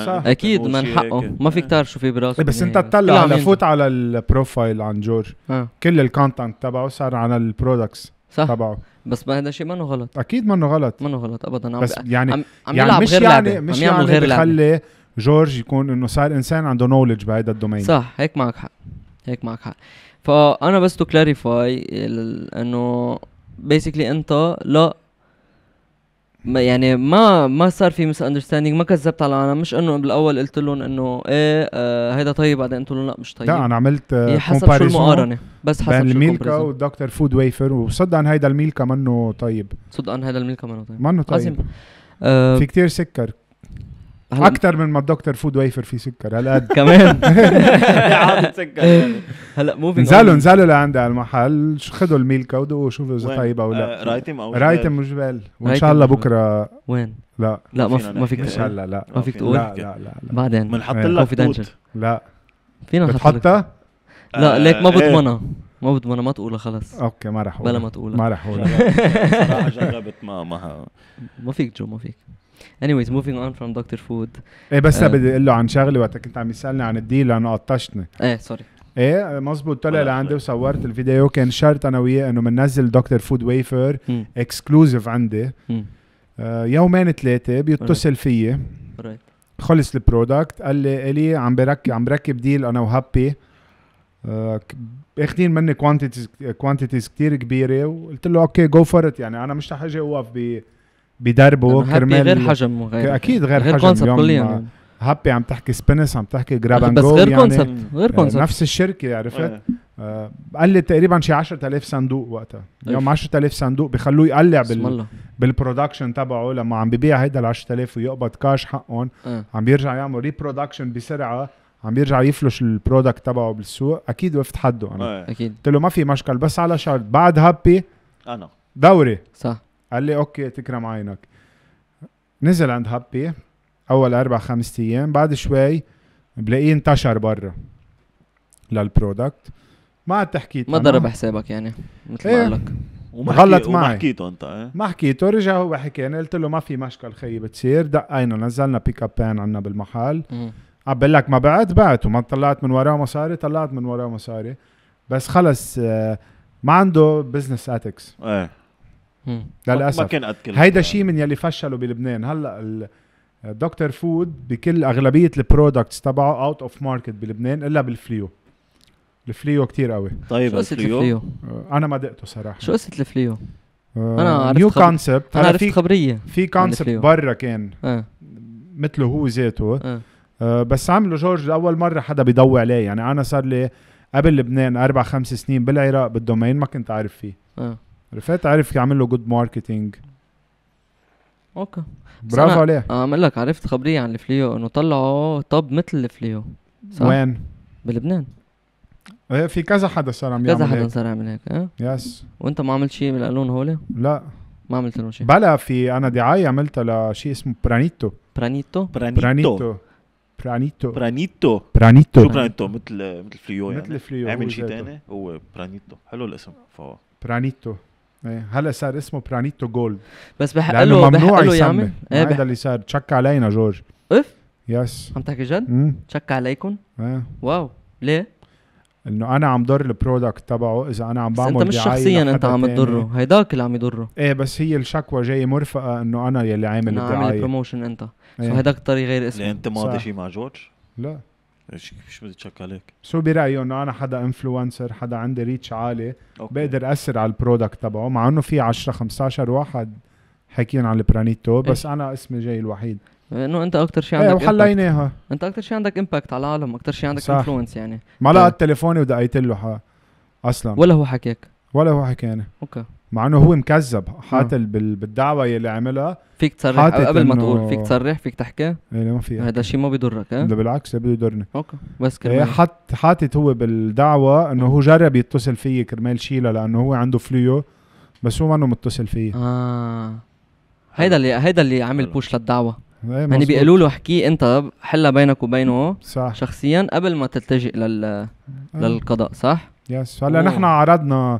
Speaker 1: صح اكيد من حقه ما فيك تعرف شو في براسه إيه، بس انت إيه. تطلع فوت
Speaker 3: على البروفايل عن جورج آه. كل الكونتنت تبعه صار على البرودكتس صح تبعه بس ما هذا شيء منه غلط اكيد منه
Speaker 1: غلط منه غلط ابدا عم بس يعني عم, عم يعني
Speaker 3: مش غير يعني مش عم يعني غير بخلي جورج يكون انه صار انسان عنده نولج بهذا الدومين صح
Speaker 1: هيك معك حق هيك معك حق فانا بس تو كلاريفاي انه بيسكلي انت لا ما يعني ما ما صار في مس اندرستاندينج ما كذبت على العالم مش انه بالاول قلت لهم انه ايه آه هيدا طيب بعدين قلت لهم لا مش طيب لا انا عملت آه حسب شو المقارنه بس حسب بين الميلكا
Speaker 3: والدكتور فود ويفر وصدقا هيدا الميلكا منه طيب صدقا هيدا الميلكا منه طيب منه طيب آه في كتير سكر اكثر من ما الدكتور فود ويفر فيه سكر هالقد كمان سكر يعني. هلا موفينج نزلوا نزلوا لعندي على المحل خذوا الميلكا ودقوا شوفوا اذا طيبه او لا آه، رايتم او رايتم وجبال وان شاء الله بكره وين؟ لا لا ما فيك مش هلا لا ما فيك تقول لا لا لا بعدين بنحط إيه. لك توت
Speaker 1: لا فينا نحطها؟ لا آه، ليك ما إيه. بضمنها ما بضمنها ما تقولها خلص اوكي ما رح اقولها بلا ما تقولها ما رح اقولها صراحه جربت ما ما ما فيك جو ما فيك anyways moving on from Dr. Food ايه بس آه. بدي اقول له عن
Speaker 3: شغله وقت كنت عم يسالني عن الديل لانه قطشتني ايه سوري ايه مزبوط
Speaker 1: طلع لعندي وصورت
Speaker 3: الفيديو كان شرط انا وياه انه بننزل دكتور فود ويفر اكسكلوزيف عندي آه يومين ثلاثه بيتصل فيي خلص البرودكت قال لي الي عم بركب عم بركب ديل انا وهابي آه اخذين مني كوانتيتيز كوانتيتيز كثير كبيره وقلت له اوكي جو فور يعني انا مش رح اجي اوقف بدربه كرمال غير حجم وغير اكيد غير, غير حجم كونسبت كليا هابي عم تحكي سبينس عم تحكي جراب اند بس غير يعني كونسبت غير كونسبت آه، نفس الشركه عرفت؟ أيوة. آه تقريبا شي 10000 صندوق وقتها أيوة. يوم 10000 صندوق بخلوه يقلع بال بالبرودكشن تبعه لما عم ببيع هيدا ال 10000 ويقبض كاش حقهم أه. عم بيرجع يعمل ريبرودكشن بسرعه عم بيرجع يفلش البرودكت تبعه بالسوق اكيد وقفت حده انا أيوة. اكيد قلت له ما في مشكل بس على شرط بعد هابي انا دوري صح قال لي اوكي تكرم عينك نزل عند هابي اول اربع خمس ايام بعد شوي بلاقيه انتشر برا للبرودكت ما عاد تحكيت
Speaker 2: ما
Speaker 1: ضرب حسابك
Speaker 2: يعني
Speaker 3: مثل إيه. ما قال لك وما غلط معي ما حكيته انت ايه؟ ما حكيته رجع هو انا قلت له ما في مشكل خيي بتصير دقينا نزلنا بيك اب بان عنا بالمحل عم بقول لك ما بعت بعت وما طلعت من وراه مصاري طلعت من وراه مصاري بس خلص آه، ما عنده بزنس اتكس ايه للاسف ما كان قد كل هيدا شيء من يلي فشلوا بلبنان هلا الدكتور فود بكل اغلبيه البرودكتس تبعه اوت اوف ماركت بلبنان الا بالفليو الفليو كتير قوي طيب شو قصه الفليو؟ أه، انا ما دقته صراحه شو قصه الفليو؟ أه، انا عرفت نيو كونسبت انا عرفت خبريه في كونسبت برا كان أه. مثله هو ذاته أه. أه بس عمله جورج لاول مره حدا بيضوي عليه يعني انا صار لي قبل لبنان اربع خمس سنين بالعراق بالدومين ما كنت عارف فيه أه. عرفت عارف يعمل له جود ماركتينج اوكي برافو عليه
Speaker 1: اعمل آه، لك عرفت خبريه عن الفليو انه طلعوا طب مثل الفليو صح؟ وين؟ بلبنان ايه في كذا حدا صار عم يعمل كذا حدا صار يعمل هيك اه يس وانت ما عملت شيء بالقانون هول؟ لا ما عملت لهم شيء بلا
Speaker 3: في انا دعايه عملتها لشيء اسمه برانيتو برانيتو برانيتو
Speaker 2: برانيتو برانيتو برانيتو شو برانيتو مثل مثل فليو يعني مثل فليو عمل شيء ثاني هو برانيتو حلو الاسم فهو
Speaker 3: برانيتو ايه هلا صار اسمه برانيتو جولد بس بحق له ممنوع يسمي ايه هذا اللي صار تشك علينا جورج اف يس عم تحكي جد؟ تشك عليكم؟ ايه واو ليه؟ انه انا عم ضر البرودكت تبعه اذا انا عم بعمل بس انت مش شخصيا انت عم تضره هيداك اللي عم يضره ايه بس هي الشكوى جاي مرفقه انه انا يلي عامل الدعايه عامل بروموشن انت إيه. سو هيداك الطريق غير
Speaker 2: اسمه انت ماضي شيء مع جورج؟ لا ايش بدي تشك عليك
Speaker 3: شو برايه انه انا حدا انفلونسر حدا عندي ريتش عالي أوكي. بقدر اثر على البرودكت تبعه مع انه في 10 15 واحد حاكيين على البرانيتو إيه. بس
Speaker 1: إيه؟ انا اسمي جاي الوحيد انه انت اكثر شيء إيه، عندك وحليناها انت اكثر شيء عندك امباكت على العالم اكثر شيء عندك انفلونس يعني ما لقى
Speaker 3: طيب. تليفوني ودقيت له اصلا ولا هو حكيك ولا هو حكاني اوكي مع انه هو مكذب حاطل آه. بالدعوه يلي عملها فيك تصرح قبل ما تقول فيك
Speaker 1: تصرح فيك تحكي ايه ما في هذا الشيء ما بيضرك اه لا بالعكس بده يضرني اوكي بس كمان ايه
Speaker 3: حط حاطط هو بالدعوه انه هو جرب يتصل فيي كرمال شيلها لانه هو عنده فليو بس هو منه متصل فيي اه
Speaker 1: هيدا اللي هيدا اللي عمل بوش للدعوه إيه، يعني بيقولوا له احكي انت حلها بينك وبينه صح شخصيا قبل ما تلتجئ لل إيه. للقضاء صح؟
Speaker 3: يس هلا نحن عرضنا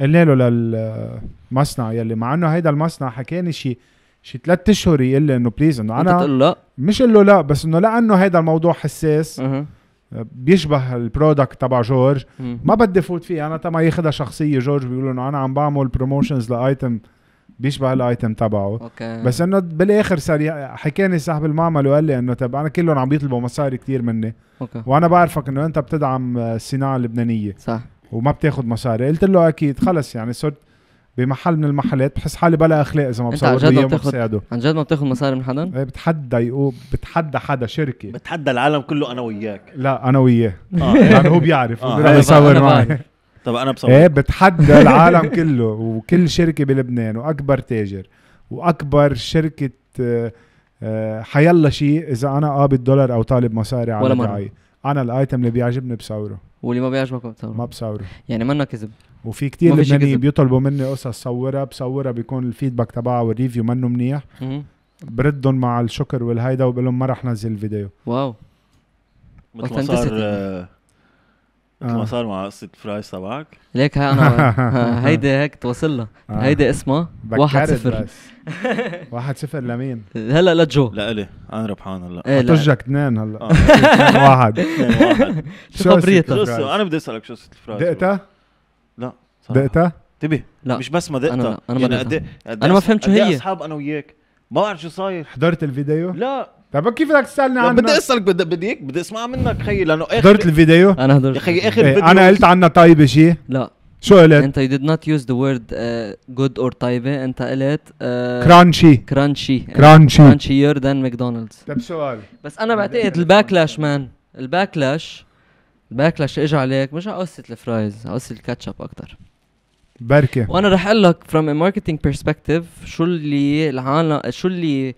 Speaker 3: قلنا له للمصنع يلي مع انه هيدا المصنع حكاني شي شي ثلاث اشهر يقول لي انه بليز انه انا لا مش قال له لا بس انه لانه هيدا الموضوع حساس أه. بيشبه البرودكت تبع جورج ما بدي فوت فيه انا تما ياخذها شخصيه جورج بيقول انه انا عم بعمل بروموشنز لايتم بيشبه الايتم تبعه أوكي. بس انه بالاخر صار حكاني صاحب المعمل وقال لي انه طب انا كلهم عم بيطلبوا مصاري كثير مني أوكي. وانا بعرفك انه انت بتدعم الصناعه اللبنانيه صح وما بتاخذ مصاري قلت له اكيد خلص يعني صرت بمحل من المحلات بحس حالي بلا اخلاق اذا ما بصور وياه ما بساعده
Speaker 1: عن جد ما بتاخذ مصاري من حدا؟ ايه بتحدى يقوم بتحدى حدا شركه بتحدى العالم
Speaker 3: كله انا وياك لا انا وياه آه. يعني هو بيعرف آه. بده يصور معي طب انا بصور ايه بتحدى العالم كله وكل شركه بلبنان واكبر تاجر واكبر شركه آه، آه، حيلا شيء اذا انا قابض دولار او طالب مصاري على دعايه انا الايتم اللي بيعجبني بصوره
Speaker 1: واللي ما بيعجبك ما بتصوره ما بصوره يعني منا كذب وفي كتير لبناني
Speaker 3: بيطلبوا مني قصص صورها بصورها بيكون الفيدباك تبعها والريفيو منه منيح بردهم مع الشكر والهيدا وبقول لهم ما رح نزل الفيديو واو
Speaker 2: مثل ما صار آه، مثل ما صار مع قصه فرايز تبعك ليك هاي انا هيدي هيك توصل لها آه. هيدي اسمها واحد صفر
Speaker 3: واحد صفر لمين؟
Speaker 2: هلا لجو لإلي انا ربحان هلا ايه اثنين هلا آه. واحد شو خبريتك انا بدي اسالك شو قصه الفرايز دقتها؟ لا دقتها؟ انتبه لا مش بس ما دقتها انا انا ما يعني
Speaker 3: إيه- انا ما إيه فهمت شو إيه هي
Speaker 2: اصحاب انا وياك ما بعرف شو صاير حضرت الفيديو؟ لا طيب كيف بدك تسالني عنها؟ بدي اسالك بدي بديك
Speaker 3: بدي اسمعها منك خيي لانه اخر حضرت الفيديو؟ انا حضرت خيي اخر إيه، فيديو انا قلت عنها طيبه شيء؟ لا
Speaker 1: شو قلت؟ انت يو ديد نوت يوز ذا وورد جود اور طيبه انت قلت كرانشي كرانشي كرانشي يور ذان ماكدونالدز طيب سؤال بس انا بعتقد الباكلاش مان الباكلاش الباكلاش اجى عليك مش على قصه الفرايز على قصه الكاتشب اكثر بركي وانا رح اقول لك فروم ماركتينج بيرسبكتيف شو اللي العالم شو اللي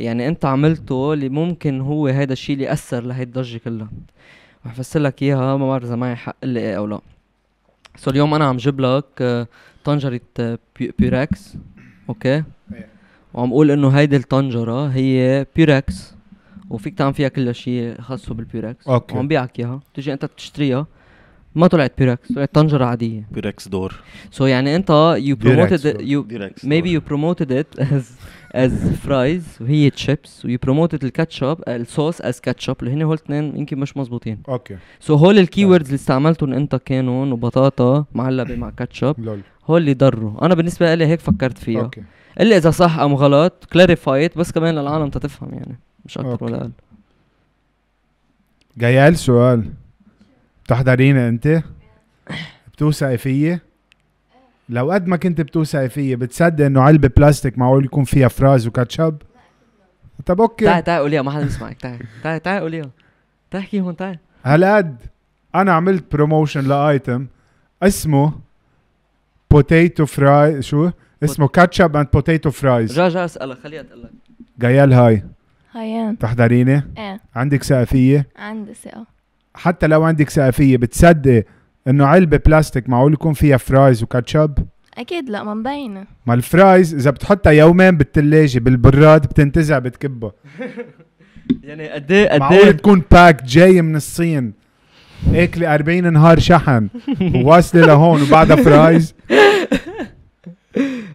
Speaker 1: يعني انت عملته اللي ممكن هو هذا الشيء اللي اثر لهي الضجه كلها رح افسر لك اياها ما بعرف اذا معي حق لي ايه او لا سو اليوم انا عم جيب لك آه، طنجره آه، بيركس اوكي إيه. وعم اقول انه هيدي الطنجره هي بيركس وفيك تعمل فيها كل شيء خاصه بالبيركس اوكي وعم بيعك اياها بتجي انت بتشتريها ما طلعت بيركس طلعت طنجره عاديه بيركس دور سو so يعني انت يو بروموتد يو ميبي يو بروموتد ات از از فرايز وهي تشيبس وي بروموتد الكاتشب آه، الصوص از كاتشب اللي هن هول اثنين يمكن مش مزبوطين اوكي سو هول الكي ووردز اللي استعملتهم انت كانوا وبطاطا معلبه مع كاتشب هول اللي ضروا انا بالنسبه لي هيك فكرت فيها اوكي الا اذا صح ام غلط كلاريفايت بس كمان للعالم تتفهم يعني مش اكثر ولا اقل
Speaker 3: جايال سؤال بتحضرينا انت بتوثقي فيي لو قد ما كنت بتوسعي فيي بتصدق انه علبه بلاستيك معقول يكون فيها فراز وكاتشب طب
Speaker 1: اوكي تعال تعال قوليها ما حدا بيسمعك تعال تعال تعال قوليها تعال احكي هون تعال
Speaker 3: هالقد انا عملت بروموشن لايتم اسمه بوتيتو فراي شو اسمه كاتشب اند بوتيتو فرايز
Speaker 1: رجع اسالك خليها تقول لك
Speaker 3: جايال هاي هاي تحضريني؟ ايه عندك سقفيه؟ عندي ثقة حتى لو عندك سقفيه بتصدقي انه علبه بلاستيك معقول يكون فيها فرايز وكاتشب
Speaker 1: اكيد لا ما مبينه
Speaker 3: ما الفرايز اذا بتحطها يومين بالثلاجه بالبراد بتنتزع بتكبها
Speaker 1: يعني قد ايه قد معقول إيه؟ تكون
Speaker 3: باك جاي من الصين اكل 40 نهار شحن وواصله لهون وبعدها فرايز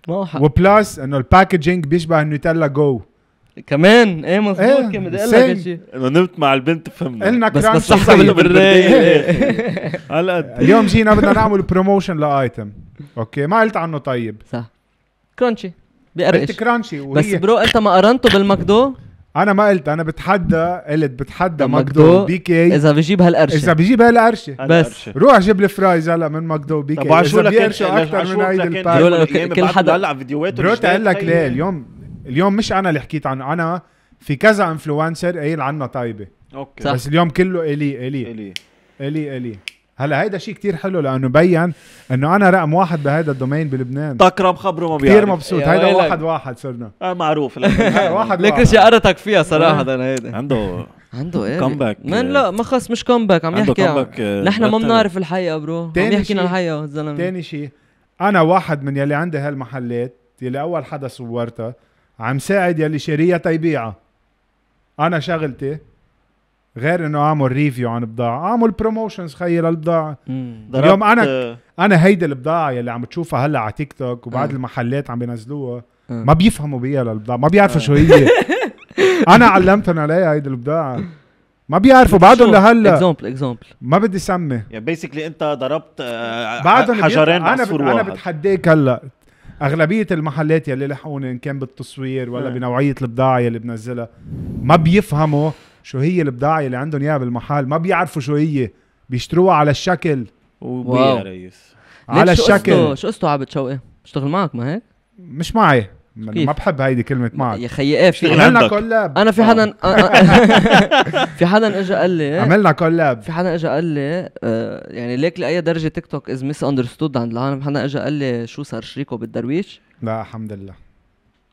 Speaker 3: وبلاس انه الباكجينج بيشبه النوتيلا جو كمان ايه مظبوط إيه. كده قال لك شيء انه نمت مع البنت فهمنا قلنا بس بس صحبته بالرايق إيه. على اليوم جينا بدنا نعمل بروموشن لايتم اوكي ما قلت عنه طيب صح كرانشي بقرقش قلت
Speaker 1: كرانشي وهي بس
Speaker 3: برو انت ما قرنته بالماكدو انا ما قلت انا بتحدى قلت بتحدى ماكدو بي كي اذا بجيب هالقرشه اذا بجيب هالقرشه بس روح جيب لي فرايز هلا من ماكدو بي كي طب عشو لك اكثر من هيدي الباك كل حدا هلا فيديوهاته برو تقول لك ليه طيب. اليوم اليوم مش انا اللي حكيت عنه انا في كذا انفلونسر قايل عنها طيبه اوكي صح. بس اليوم كله الي الي الي الي, إلي. هلا هيدا شيء كتير حلو لانه بين انه انا رقم واحد بهيدا الدومين بلبنان تكرم خبره ما بيعرف كثير مبسوط هيدا واحد واحد صرنا اه
Speaker 1: معروف واحد ليك رشي قرتك فيها صراحه إيه. انا هيدا عنده عنده ايه كومباك من لا ما خص مش كومباك عم يحكي عنده آه، نحن ما بنعرف الحقيقه برو عم يحكي لنا الحقيقه الزلمه
Speaker 4: تاني
Speaker 3: شيء انا واحد من يلي عندي هالمحلات يلي اول حدا صورتها عم ساعد يلي شاريها تيبيعها انا شغلتي غير انه اعمل ريفيو عن بضاعه اعمل بروموشنز خيي للبضاعه اليوم انا انا هيدي البضاعه يلي عم تشوفها هلا على تيك توك وبعد أه. المحلات عم بينزلوها أه. ما بيفهموا بيها للبضاعه ما بيعرفوا أه. شو هي انا علمتهم عليها هيدي البضاعه ما بيعرفوا بعدهم لهلا اكزامبل اكزامبل ما بدي سمي
Speaker 2: يعني بيسكلي انت ضربت آه، بعدهم حجرين انا انا
Speaker 3: بتحديك هلا اغلبيه المحلات يلي لحقوني ان كان بالتصوير ولا نعم. بنوعيه البضاعه يلي بنزلها ما بيفهموا شو هي البضاعه اللي عندهم اياها بالمحل ما بيعرفوا شو هي بيشتروها على الشكل
Speaker 4: وبيع ريس
Speaker 1: على شو الشكل شو قصته عبد شوقي بيشتغل معك ما هيك مش معي ما بحب هيدي كلمة معك يا خيي ايه في عملنا كولاب انا في آه. حدا آه، آه. في حدا اجى قال لي عملنا كولاب في حدا اجى قال لي يعني ليك لاي درجة تيك توك از ميس اندرستود عند العالم حدا اجى قال لي شو صار شريكه بالدرويش؟
Speaker 3: لا الحمد لله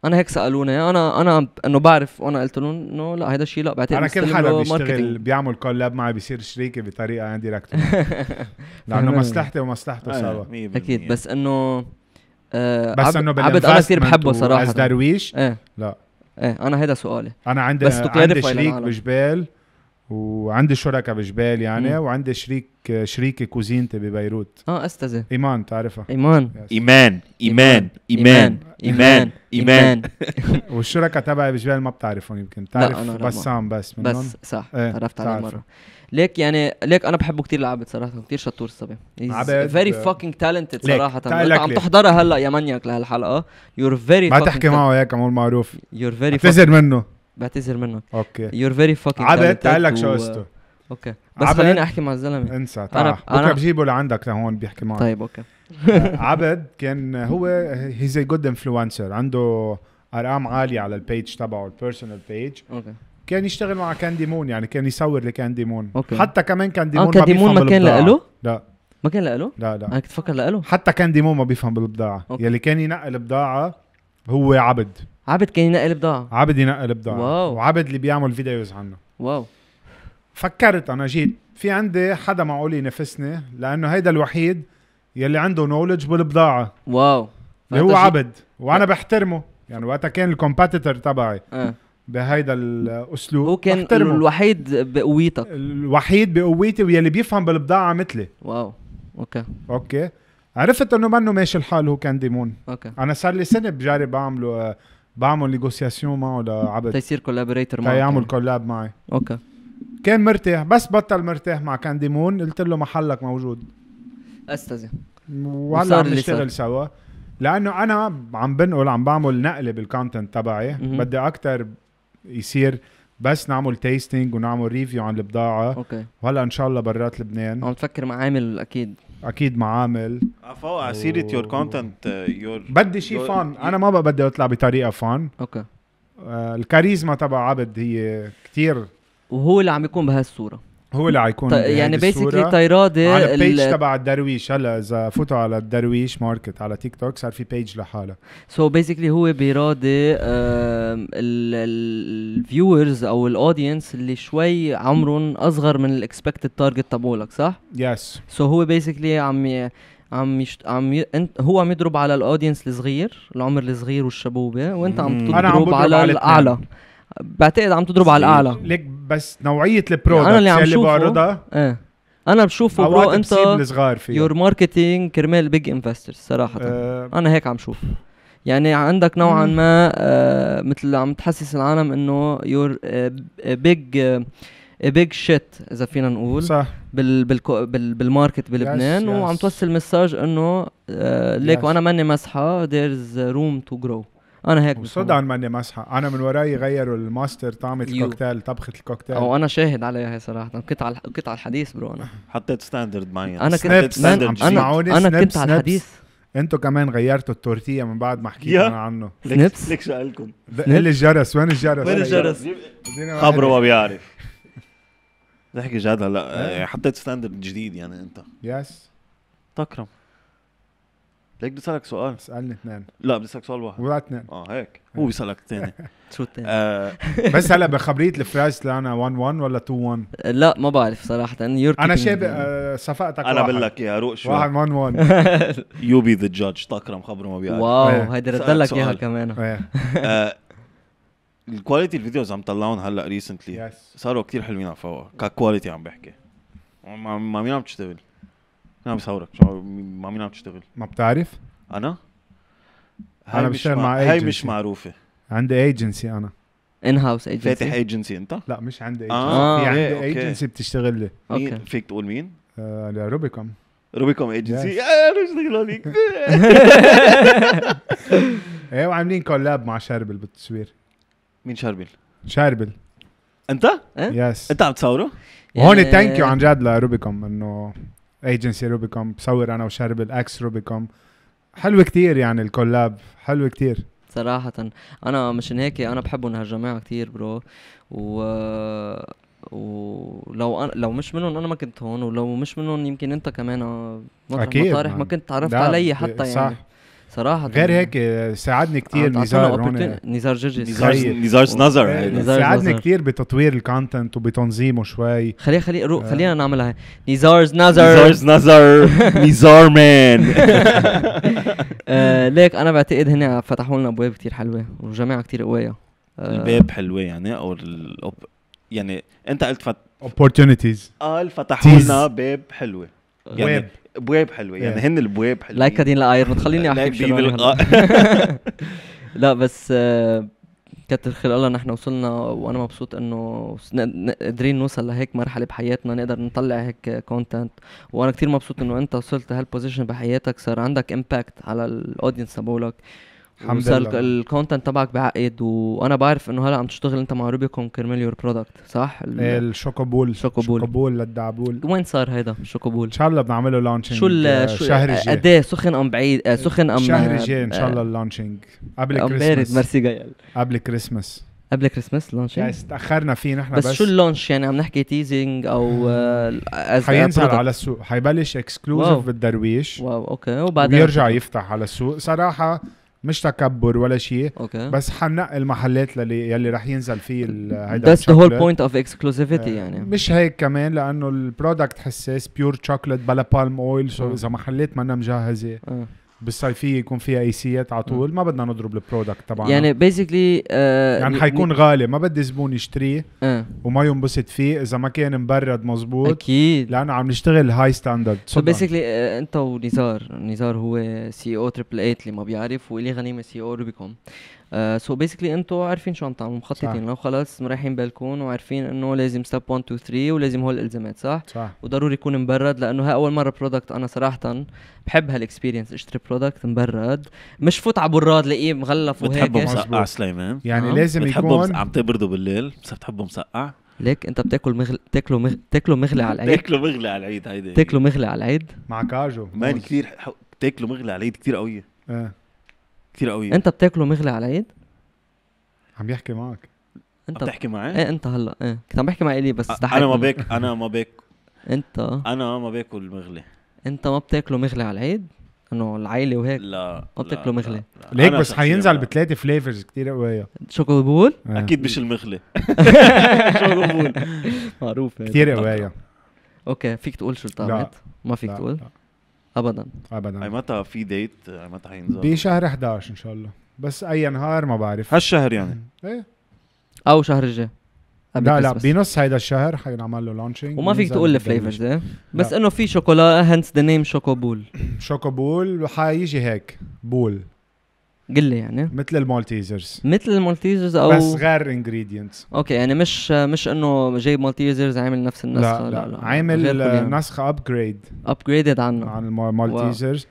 Speaker 1: انا هيك سالوني انا انا انه بعرف وانا قلت لهم انه لا هذا الشيء لا بعتقد انا كل حدا بيشتغل
Speaker 3: بيعمل كولاب معي بيصير شريكي بطريقه انديركت لانه مصلحتي ومصلحته سوا
Speaker 1: اكيد بس انه آه، بس عب... انه عبد انا كثير بحبه صراحه بس درويش ايه لا ايه انا هيدا سؤالي انا عندي بس عندي شريك
Speaker 3: بجبال
Speaker 1: وعندي
Speaker 3: شركة بجبال يعني مم. وعندي شريك شريكه كوزينتي ببيروت اه استاذه ايمان تعرفها
Speaker 4: ايمان ايمان ايمان ايمان ايمان ايمان
Speaker 3: والشركة تبعي بجبال ما بتعرفهم يمكن بتعرف بسام بس منهم بس صح تعرفت إيه، على مره
Speaker 1: ليك يعني ليك انا بحبه كثير العبد صراحه كثير شطور الصبي عبد فيري فاكينج تالنتد صراحه انت عم تحضرها هلا يا مانياك لهالحلقه يور فيري ما تحكي معه هيك عمول معروف يور فيري بعتذر منه بعتذر منه اوكي يور فيري فاكينج عبد تعال لك شو قصته اوكي بس خليني احكي مع الزلمه انسى تعال بكره بجيبه لعندك لهون بيحكي معك طيب اوكي
Speaker 3: آه، عبد كان هو هيز جود انفلونسر عنده ارقام عاليه على البيج تبعه البيرسونال بيج اوكي كان يشتغل مع كاندي مون يعني كان يصور مون أوكي. حتى كمان كاندي مون آه مون ما كان لإله؟ لا ما كان لإله؟ لا لا انا كنت فكر لإله حتى مون ما بيفهم بالبضاعه أوكي. يلي كان ينقي البضاعه هو عبد عبد كان ينقي البضاعه عبد ينقي البضاعه واو وعبد اللي بيعمل فيديوز عنه واو فكرت انا جيت في عندي حدا معقول ينافسني لانه هيدا الوحيد يلي عنده نولج بالبضاعه
Speaker 1: واو اللي هو عبد
Speaker 3: وانا بحترمه يعني وقتها كان الكومبيتيتور تبعي أه. بهيدا الاسلوب هو كان بحترمه.
Speaker 1: الوحيد بقويتك
Speaker 3: الوحيد بقويتي ويلي بيفهم بالبضاعه مثلي واو اوكي اوكي عرفت انه منه ماشي الحال هو كان ديمون اوكي انا صار لي سنه بجرب اعمله بعمل نيغوسياسيون معه لعبد تيصير كولابريتر معه يعمل كولاب معي اوكي كان مرتاح بس بطل مرتاح مع ديمون قلت له محلك موجود استاذ وهلا عم نشتغل سوا لانه انا عم بنقل عم بعمل نقله بالكونتنت تبعي بدي اكثر يصير بس نعمل تيستينج ونعمل ريفيو عن البضاعه اوكي وهلا ان شاء الله برات لبنان عم تفكر معامل اكيد اكيد معامل
Speaker 2: عفوا على سيره يور كونتنت يور بدي شيء فان انا
Speaker 3: ما بقى بدي اطلع بطريقه فان اوكي آه الكاريزما تبع عبد هي كتير وهو اللي عم يكون بهالصوره هو اللي حيكون ط... يعني بيسكلي طيراده على البيج ال... تبع الدرويش هلا اذا فوتوا على
Speaker 1: الدرويش ماركت على تيك توك صار في بيج لحالها سو بيسكلي هو بيرادي الفيورز او الاودينس اللي شوي عمرهم اصغر من الاكسبكتد تارجت تبعولك صح؟ يس yes. سو so هو بيسكلي عم عم يشت... عم ي... انت هو عم يضرب على الاودينس الصغير العمر الصغير والشبوبه وانت عم تضرب, أنا عم بضرب على, على الاعلى بعتقد عم تضرب على الاعلى
Speaker 3: ليك بس نوعيه البرودكت يعني انا اللي, اللي بعرضها
Speaker 1: ايه انا بشوفه برو انت الصغار فيه يور ماركتينج كرمال بيج انفسترز صراحه أه انا هيك عم شوف يعني عندك نوعا ما آه مثل عم تحسس العالم انه يور بيج بيج شيت اذا فينا نقول صح بال بال بال بالماركت بلبنان yes, yes. وعم توصل مساج انه آه ليك yes. وانا ماني مسحه از روم تو جرو انا هيك صدعا ماني
Speaker 3: مسحه انا من وراي غيروا الماستر طعمه الكوكتيل طبخه الكوكتيل او
Speaker 1: انا شاهد عليها هي صراحه كنت على كنت على الحديث برو انا حطيت ستاندرد معين انا كنت ستاندرد انا انا كنت على الحديث
Speaker 3: انتوا كمان غيرتوا التورتيه من بعد ما حكيت انا عنه نبس
Speaker 1: ليك شو قالكم
Speaker 2: ايه الجرس وين الجرس وين الجرس خبره ما بيعرف نحكي جد هلا إيه؟ حطيت ستاندرد جديد يعني انت يس تكرم ليك بدي اسالك سؤال اسالني اثنين لا بدي اسالك سؤال واحد ولا اثنين اه هيك إيه. هو بيسالك الثاني
Speaker 1: شو الثاني؟ آه
Speaker 3: بس هلا بخبريه الفرايز لانا 1 1 ولا 2 1 آه،
Speaker 1: لا ما بعرف صراحه انا شاب آه صفقتك انا بقول لك اياها روق شو 1 1 1
Speaker 2: يو بي ذا جادج تكرم خبره ما بيعرف واو إيه. هيدي رد لك اياها كمان إيه. آه، الكواليتي الفيديوز عم طلعون هلا ريسنتلي صاروا كثير حلوين على فوق ككواليتي عم بحكي ما مين عم تشتغل انا نعم، بصورك مع مين عم تشتغل؟
Speaker 3: ما بتعرف؟ انا؟ انا بشتغل مع هاي مش معروفه عندي ايجنسي انا ان هاوس ايجنسي فاتح ايجنسي انت؟ لا مش عندي ايجنسي آه في عندي ايجنسي بتشتغل لي اوكي فيك تقول مين؟ آه روبيكوم روبيكوم
Speaker 1: ايجنسي انا بشتغل عليك
Speaker 3: ايه وعاملين كولاب مع شاربل بالتصوير مين شربل؟ شاربل شاربل انت يس إيه؟ انت عم تصوره؟ هون ثانك يو عن جد لروبيكوم انه ايجنسي روبيكوم بصور انا وشارب الاكس روبيكوم حلوه كتير يعني الكولاب حلوه كتير
Speaker 1: صراحة أنا مشان هيك أنا بحبهم هالجماعة كتير برو و ولو أنا لو مش منهم انا ما كنت هون ولو مش منهم يمكن انت كمان آه، اكيد مطارح ما كنت تعرفت علي حتى يعني صح صراحه
Speaker 3: غير هيك ساعدني كثير آه، نزار
Speaker 4: نزار جرجس نزار نزار
Speaker 3: نزار ساعدني كثير بتطوير الكونتنت وبتنظيمه شوي آه. خلينا
Speaker 1: خلينا خلينا نعملها نزار نزار نزار نزار نزار مان آه، ليك انا بعتقد هن فتحوا لنا ابواب كثير حلوه وجماعه كثير قويه الباب حلوه يعني او يعني انت قلت فت...
Speaker 3: opportunities قال
Speaker 2: فتحوا لنا باب حلوه يعني بواب
Speaker 1: بواب حلوه يعني إيه. هن البواب حلوه لايك دين لاير خليني احكي بشيء لا بس آه، كتر خير الله نحن وصلنا وانا مبسوط انه قادرين نوصل لهيك مرحله بحياتنا نقدر نطلع هيك كونتنت وانا كتير مبسوط انه انت وصلت لهالبوزيشن بحياتك صار عندك امباكت على الاودينس تبعولك الحمد لله الكونتنت تبعك بعقد وانا بعرف انه هلا عم تشتغل انت مع روبيكون كرمال يور برودكت صح؟ إيه، الشوكوبول شوكوبول شوكوبول للدعبول وين صار هيدا الشوكوبول؟ ان شاء الله بنعمله لونشينج شو الشهر آه، الجاي آه، قد ايه سخن ام بعيد آه، سخن ام الشهر الجاي ان شاء الله اللونشينج قبل كريسماس ميرسي جايل قبل
Speaker 3: كريسماس قبل كريسماس لونش يعني تاخرنا فيه نحن بس, بس شو
Speaker 1: اللونش يعني عم نحكي تيزنج او حينزل على السوق حيبلش اكسكلوزيف بالدرويش واو اوكي
Speaker 3: وبعدين ويرجع يفتح على السوق صراحه مش تكبر ولا شيء اوكي بس حنقي المحلات للي يلي رح ينزل فيه هيدا ذاتس ذا هول بوينت اوف اكسكلوزيفيتي يعني مش هيك كمان لانه البرودكت حساس بيور شوكليت بلا بالم اويل سو اذا محلات ما مجهزه آه. بالصيفيه يكون فيها اي سيات على طول ما بدنا نضرب البرودكت تبعنا يعني بيزيكلي
Speaker 1: آه يعني حيكون غالي
Speaker 3: ما بدي زبون يشتريه آه. وما ينبسط فيه اذا ما كان مبرد مزبوط اكيد لانه عم نشتغل هاي ستاندرد سو بيزيكلي
Speaker 1: آه انت ونزار نزار هو سي او تريبل 8 اللي ما بيعرف والي غنيمه سي او روبيكوم سو آه، بيسكلي انتوا عارفين شو عم تعملوا مخططين لو خلص مريحين بالكون وعارفين انه لازم ستيب 1 2 3 ولازم هول الالتزامات صح؟ صح وضروري يكون مبرد لانه هاي اول مره برودكت انا صراحه بحب هالاكسبيرينس اشتري برودكت مبرد مش فوت على براد لاقيه مغلف وهيك بتحبه مسقع سليمان يعني آه. لازم بتحبه يكون عم
Speaker 2: تبرده بالليل بس بتحبه مسقع
Speaker 1: ليك انت بتاكل مغل... تاكله مغ... تاكله مغلي على العيد تاكله مغلي على العيد هيدي تاكله مغلي على العيد مع كاجو مان
Speaker 2: كثير تاكله مغلي على العيد كثير قويه اه كثير قوي انت
Speaker 1: بتاكله مغلي على العيد عم يحكي معك انت بتحكي معي؟ ايه انت هلا ايه كنت عم بحكي مع الي بس أ... انا ما باكل انا ما باكل انت انا ما باكل مغلي انت ما بتاكله مغلي على العيد؟ انه العيله وهيك لا ما بتاكله مغلي ليك بس حينزل
Speaker 3: بثلاثه فليفرز كثير قوية
Speaker 1: شوكو بول؟ آه. اكيد مش المغلي شوكو بول معروف كثير قوية اوكي فيك تقول شو طعمت؟ ما فيك تقول؟ لا. ابدا ابدا ايمتى في ديت ايمتى حينزل بشهر
Speaker 3: 11 ان شاء الله بس اي نهار ما بعرف هالشهر يعني
Speaker 1: ايه او شهر الجاي لا لا
Speaker 3: بنص هيدا الشهر حينعمل له لونشينج وما فيك تقول الفليفرز ايه بس
Speaker 1: انه في شوكولا هنس ذا نيم شوكو بول شوكو بول حيجي هيك بول قل لي يعني مثل المالتيزرز مثل المالتيزرز او بس
Speaker 3: غير انجريدينتس
Speaker 1: اوكي يعني مش مش انه جايب مالتيزرز عامل نفس النسخه لا لا, لا, لا. عامل يعني.
Speaker 3: نسخه ابجريد ابجريدد عنه عن المالتيزرز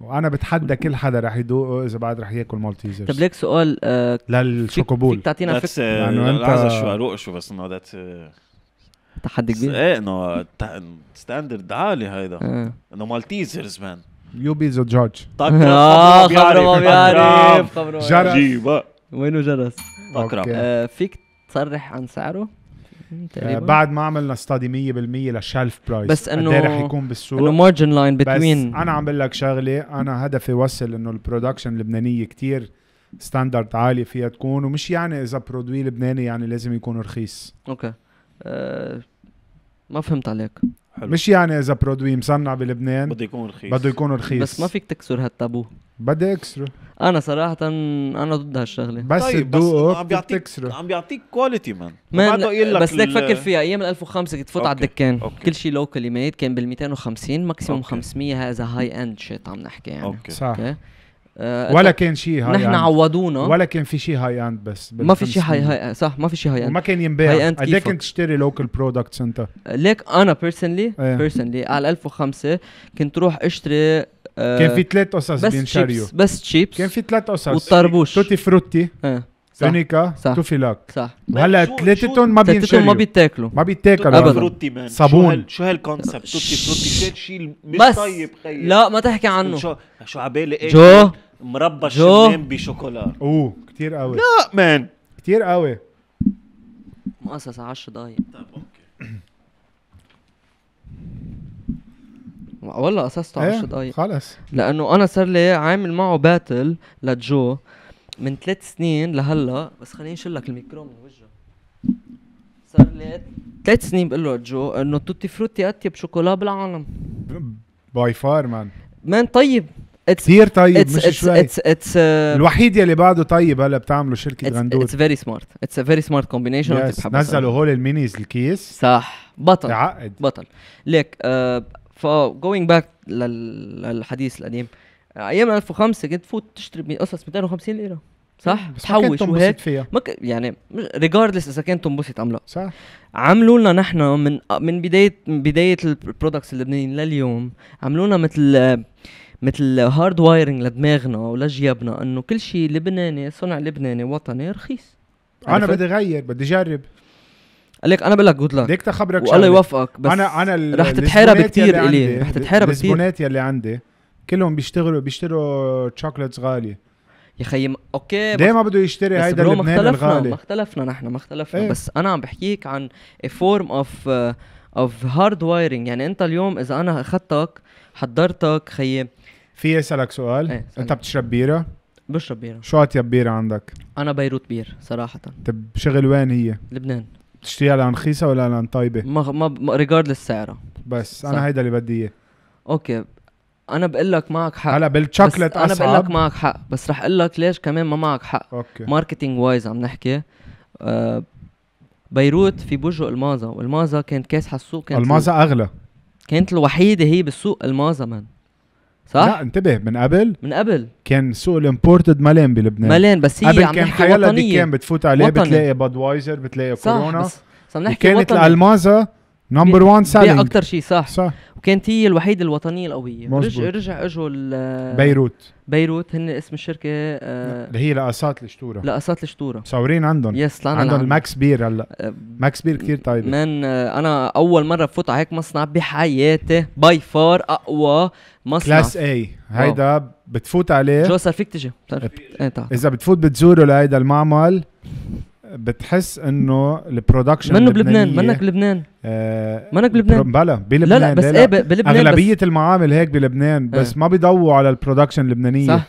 Speaker 3: وانا بتحدى كل حدا رح يدوقه اذا بعد رح ياكل مالتيزرز طب
Speaker 1: ليك سؤال آه للشوكوبول
Speaker 2: فيك تعطينا فكره آه، لانه انت شو اروق شو بس انه ذات
Speaker 3: تحدي آه، كبير ايه انه
Speaker 2: ستاندرد عالي هيدا آه. انه مالتيزرز مان
Speaker 1: يوبي زو جورج اه خبره ما بيعرف خبره جرس وينه جرس اكرم فيك تصرح عن سعره بعد
Speaker 3: ما عملنا ستادي 100% للشلف برايس بس انه رح يكون بالسوق انه مارجن لاين بتوين انا عم
Speaker 1: بقول لك شغله
Speaker 3: انا هدفي وصل انه البرودكشن اللبنانيه كتير ستاندرد عالي فيها تكون ومش يعني اذا برودوي لبناني يعني لازم يكون رخيص
Speaker 1: اوكي أه
Speaker 3: ما فهمت عليك حلو. مش يعني اذا برودوي مصنع بلبنان بده يكون رخيص بده يكون رخيص بس ما فيك
Speaker 1: تكسر هالتابو بدي اكسره انا صراحه انا ضد هالشغله بس طيب بس عم بيعطيك عم
Speaker 2: بيعطيك كواليتي مان ما لك بس ليك فكر فيها ايام 2005 كنت تفوت على الدكان
Speaker 1: أوكي. كل شيء لوكالي ميد كان بال 250 ماكسيموم 500 هذا هاي اند شيت عم نحكي يعني اوكي, أوكي. صح أوكي. آه، ولا كان شيء هاي نحن عوضونا
Speaker 3: ولا كان في شيء هاي اند بس ما في شيء هاي هاي آه، صح ما في شيء هاي اند ما كان ينباع قد كنت تشتري لوكال برودكتس انت
Speaker 1: ليك انا بيرسونلي إيه. بيرسونلي على 1005 كنت روح اشتري آه كان في ثلاث قصص بينشريوا بس تشيبس بس تشيبس كان في ثلاث قصص والطربوش
Speaker 3: توتي فروتي إيه. فينيكا صح لك صح وهلا ثلاثتهم ما بينشروا ما بيتاكلوا ما بيتاكلوا ابدا فروتي مان صابون
Speaker 2: شو هالكونسبت توتي فروتي شيء مش طيب خيي لا ما تحكي عنه شو
Speaker 1: شو عبالي ايه جو مربى الشمام بشوكولا
Speaker 3: اوه كثير قوي لا مان
Speaker 1: كثير قوي مؤسسة 10 دقايق طيب اوكي والله قصصته 10 إيه، دقايق خلص لانه انا صار لي عامل معه باتل لجو من ثلاث سنين لهلا بس خليني شيل لك الميكرو من وجهه صار لي ثلاث سنين بقول له جو انه توتي فروتي اطيب شوكولا بالعالم
Speaker 3: باي فار مان
Speaker 1: مان طيب
Speaker 3: كثير طيب it's, مش it's, شوي it's, it's, uh, الوحيد يلي بعده طيب هلا بتعمله شركه it's, غندور اتس
Speaker 1: فيري سمارت اتس فيري سمارت كومبينيشن نزلوا هول المينيز الكيس صح بطل عقد بطل ليك uh, ف جوينج باك للحديث القديم ايام 1005 كنت تفوت تشتري قصص 250 ليره صح؟ إيه، تحوش وهيك فيها. ك... يعني ريجاردلس اذا كان تنبسط ام لا صح عملوا لنا نحن من من بدايه بدايه البرودكتس اللبنانيين لليوم عملوا لنا مثل مثل هارد وايرنج لدماغنا ولجيابنا انه كل شيء لبناني صنع لبناني وطني رخيص انا بدي
Speaker 3: اغير بدي اجرب
Speaker 1: لك انا بقول لك جود لك تخبرك والله يوفقك
Speaker 3: بس انا انا رح تتحارب كثير الي رح تتحارب كثير الزبونات يلي عندي كلهم بيشتغلوا بيشتروا تشوكلتس غاليه يا خيي
Speaker 1: اوكي ليه ما بده يشتري هيدا اللبناني الغالي مختلفنا ما اختلفنا نحن ما اختلفنا ايه؟ بس انا عم بحكيك عن فورم اوف اوف هارد وايرنج يعني انت اليوم اذا انا اخذتك حضرتك خيي في اسالك سؤال ايه انت بتشرب بيره بشرب بيره شو اطيب بيره عندك انا بيروت بير صراحه
Speaker 3: طب شغل وين هي لبنان بتشتريها لان رخيصه ولا لان طيبه
Speaker 1: ما ما ريجاردلس سعرها بس انا هيدا اللي بدي اياه اوكي انا بقول لك معك حق هلا بالشوكلت انا بقول لك معك حق بس رح اقول لك ليش كمان ما معك حق اوكي ماركتينج وايز عم نحكي آه بيروت في بوجو المازا والمازا كانت كاسحه السوق كانت المازا اغلى كانت الوحيده هي بالسوق المازا من صح؟ لا
Speaker 3: انتبه من قبل من قبل كان سوق الامبورتد ملان بلبنان ملان بس هي قبل عم كان حيالها دي كان بتفوت عليه وطني. بتلاقي بادوايزر بتلاقي كورونا صح كورونا بس عم نحكي وكانت وطني. الالمازا نمبر 1 سيلينج اكثر
Speaker 1: شيء صح صح وكانت هي الوحيده الوطنيه القويه رجع رجع اجوا بيروت بيروت هن اسم الشركه آه اللي هي لقاسات الشطوره لقاسات الشطوره صورين عندهم يس طلعنا عندهم ماكس
Speaker 3: بير هلا ماكس بير كثير طيب
Speaker 1: من آه انا اول مره بفوت على هيك مصنع بحياتي باي فار اقوى مصنع كلاس اي هيدا بتفوت عليه شو صار فيك تجي
Speaker 3: إيه، اذا بتفوت بتزوره لهيدا المعمل بتحس انه البرودكشن منه بلبنان منك
Speaker 1: بلبنان آه منك
Speaker 3: بلبنان بلا بلبنان لا لا بس ايه بلبنان اغلبيه بس المعامل هيك بلبنان إيه. بس ما بيضووا على البرودكشن اللبنانيه صح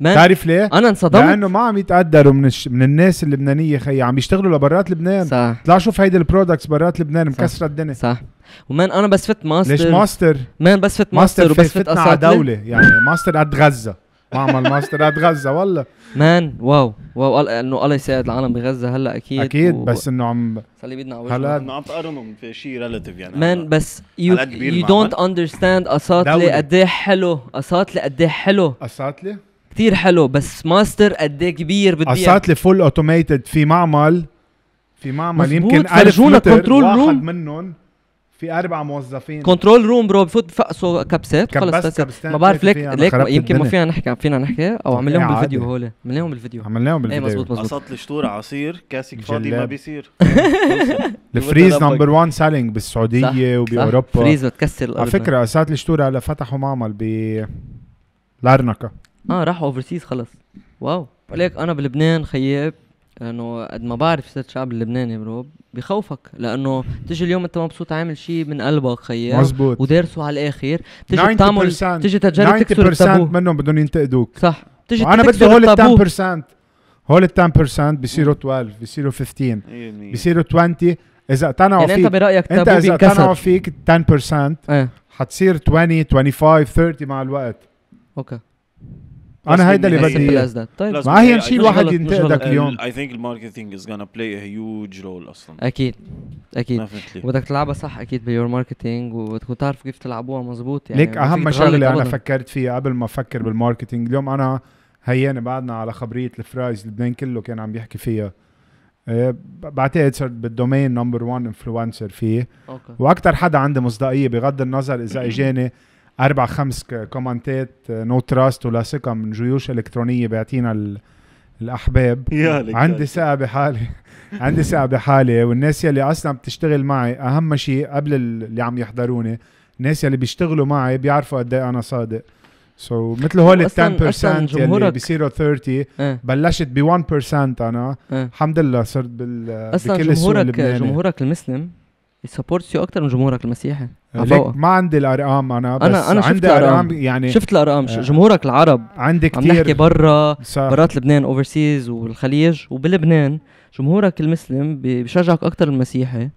Speaker 3: بتعرف ليه؟ انا انصدمت لانه ما عم يتقدروا من الش... من الناس اللبنانيه خيي عم يشتغلوا لبرات لبنان صح طلع شوف هيدي البرودكتس برات لبنان مكسره الدنيا صح
Speaker 1: ومان انا بس فت ماستر ليش ماستر؟ مان بس فت ماستر, ماستر وبس فت, فت على دوله يعني ماستر قد غزه معمل ماسترات غزه والله مان واو واو انه الله يساعد العالم بغزه هلا اكيد اكيد و... بس انه عم صلي بيدنا على هلا
Speaker 2: انه عم تقارنهم في شيء ريلاتيف يعني مان بس يو يو دونت
Speaker 1: اندرستاند اساطلي قد ايه حلو اساطلي قد ايه حلو اساطلي كثير حلو بس ماستر قد ايه كبير بدي اساطلي
Speaker 3: فول اوتوميتد
Speaker 1: في معمل في معمل يمكن فرجونا كنترول روم واحد منهم
Speaker 3: في اربع موظفين كنترول
Speaker 1: روم برو بفوت بفقسوا كبسات خلص ما بعرف ليك ليك يمكن ما فينا نحكي فينا نحكي او عمل لهم بالفيديو هول عمل لهم بالفيديو عمل لهم إيه، بالفيديو ايه مزبوط مزبوط قصدت
Speaker 3: الشطور
Speaker 2: عصير كاسك فاضي ما بيصير الفريز نمبر 1
Speaker 1: سيلينج بالسعوديه
Speaker 3: وباوروبا فريز بتكسر على فكره قصدت الشطور هلا فتحوا معمل ب لارنكا
Speaker 1: اه راحوا اوفرسيز خلص واو ليك انا بلبنان خيب لانه قد ما بعرف سياسه الشعب اللبناني برو بخوفك لانه تجي اليوم انت مبسوط عامل شيء من قلبك خيي مزبوط ودارسه على الاخر تجي تعمل تجي تجرب تكسر التابو 90% منهم
Speaker 3: بدهم ينتقدوك صح تجي انا بدي هول ال 10% هول ال 10% بيصيروا 12 بيصيروا 15 بيصيروا 20 اذا اقتنعوا يعني فيك انت برايك انت اذا اقتنعوا فيك 10% ايه. حتصير 20 25 30 مع الوقت اوكي
Speaker 1: انا هيدا اللي بدي طيب ما هي شيء الواحد ينتقدك اليوم
Speaker 2: اي ثينك الماركتينج از gonna بلاي ا هيوج رول اصلا اكيد اكيد وبدك
Speaker 1: تلعبها صح اكيد بيور ماركتينج وبدك تعرف كيف تلعبوها مزبوط يعني ليك اهم شغله انا فكرت فيها قبل ما افكر
Speaker 3: بالماركتينج اليوم انا هيانا بعدنا على خبريه الفرايز لبنان كله كان عم يحكي فيها إيه، بعتقد صرت بالدومين نمبر 1 انفلونسر فيه اوكي واكثر حدا عنده مصداقيه بغض النظر اذا اجاني اربع خمس كومنتات نو تراست ولا ثقه من جيوش الكترونيه بيعطينا الاحباب عندي ثقه بحالي عندي ثقه بحالي والناس يلي اصلا بتشتغل معي اهم شيء قبل اللي عم يحضروني الناس يلي بيشتغلوا معي بيعرفوا قد إيه انا صادق سو so, مثل هول ال 10% يلي بصيروا 30 اه. بلشت ب 1% انا اه. الحمد
Speaker 1: لله صرت بال اصلا بكل جمهورك جمهورك المسلم يسبورتس يو اكثر من جمهورك المسيحي ليك
Speaker 3: ما عندي الارقام انا بس انا انا شفت عندي الارقام يعني شفت الارقام آه. جمهورك
Speaker 1: العرب عندي كثير عم نحكي برا برات لبنان اوفرسيز والخليج وبلبنان جمهورك المسلم بشجعك اكثر المسيحي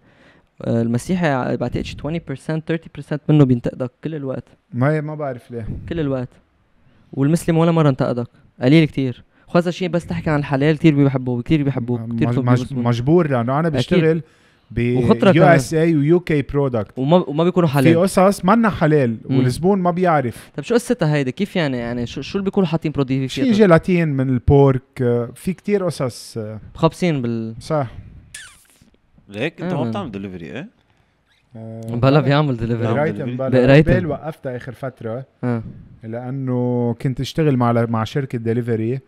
Speaker 1: آه، المسيحي بعتقد شي 20% 30% منه بينتقدك كل الوقت ما ما بعرف ليه كل الوقت والمسلم ولا مره انتقدك قليل كتير خاصة شيء بس تحكي عن الحلال كثير بيحبوه كثير بيحبوه كثير مجبور لانه يعني انا بشتغل أكيد. وخطره يو اس
Speaker 3: اي ويو كي برودكت وما
Speaker 1: وما بيكونوا حلال في قصص منا حلال والزبون ما بيعرف طب شو قصتها هيدي كيف يعني يعني شو شو اللي بيكونوا حاطين بروديفي في
Speaker 3: جيلاتين من البورك آه، في كتير قصص خابصين بال صح ليك انت ما آه. بتعمل دليفري ايه؟ آه، بلا بيعمل دليفري بقريت بقريت وقفتها اخر فتره آه. لانه كنت اشتغل مع مع شركه دليفري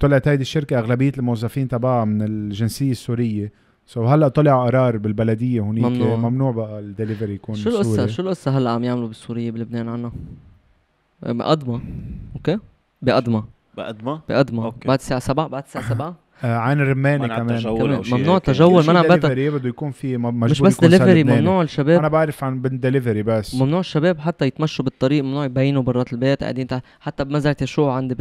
Speaker 3: طلعت هيدي الشركه اغلبيه الموظفين تبعها من الجنسيه السوريه سو هلا طلع قرار بالبلديه هونيك ممنوع, ممنوع بقى الدليفري يكون شو القصه شو
Speaker 1: القصه هلا عم يعملوا بالسوريه بلبنان عنا بقدمه اوكي بقدمه بقدمه بقدمه أوكي. بعد الساعه 7 بعد الساعه 7 آه، عن الرمانه كمان, تجول ممنوع تجول ما انا دليفري بده يكون في مش بس دليفري ممنوع الشباب انا بعرف عن دليفري بس ممنوع الشباب حتى يتمشوا بالطريق ممنوع يبينوا برات البيت قاعدين حتى بمزرعه الشو عندي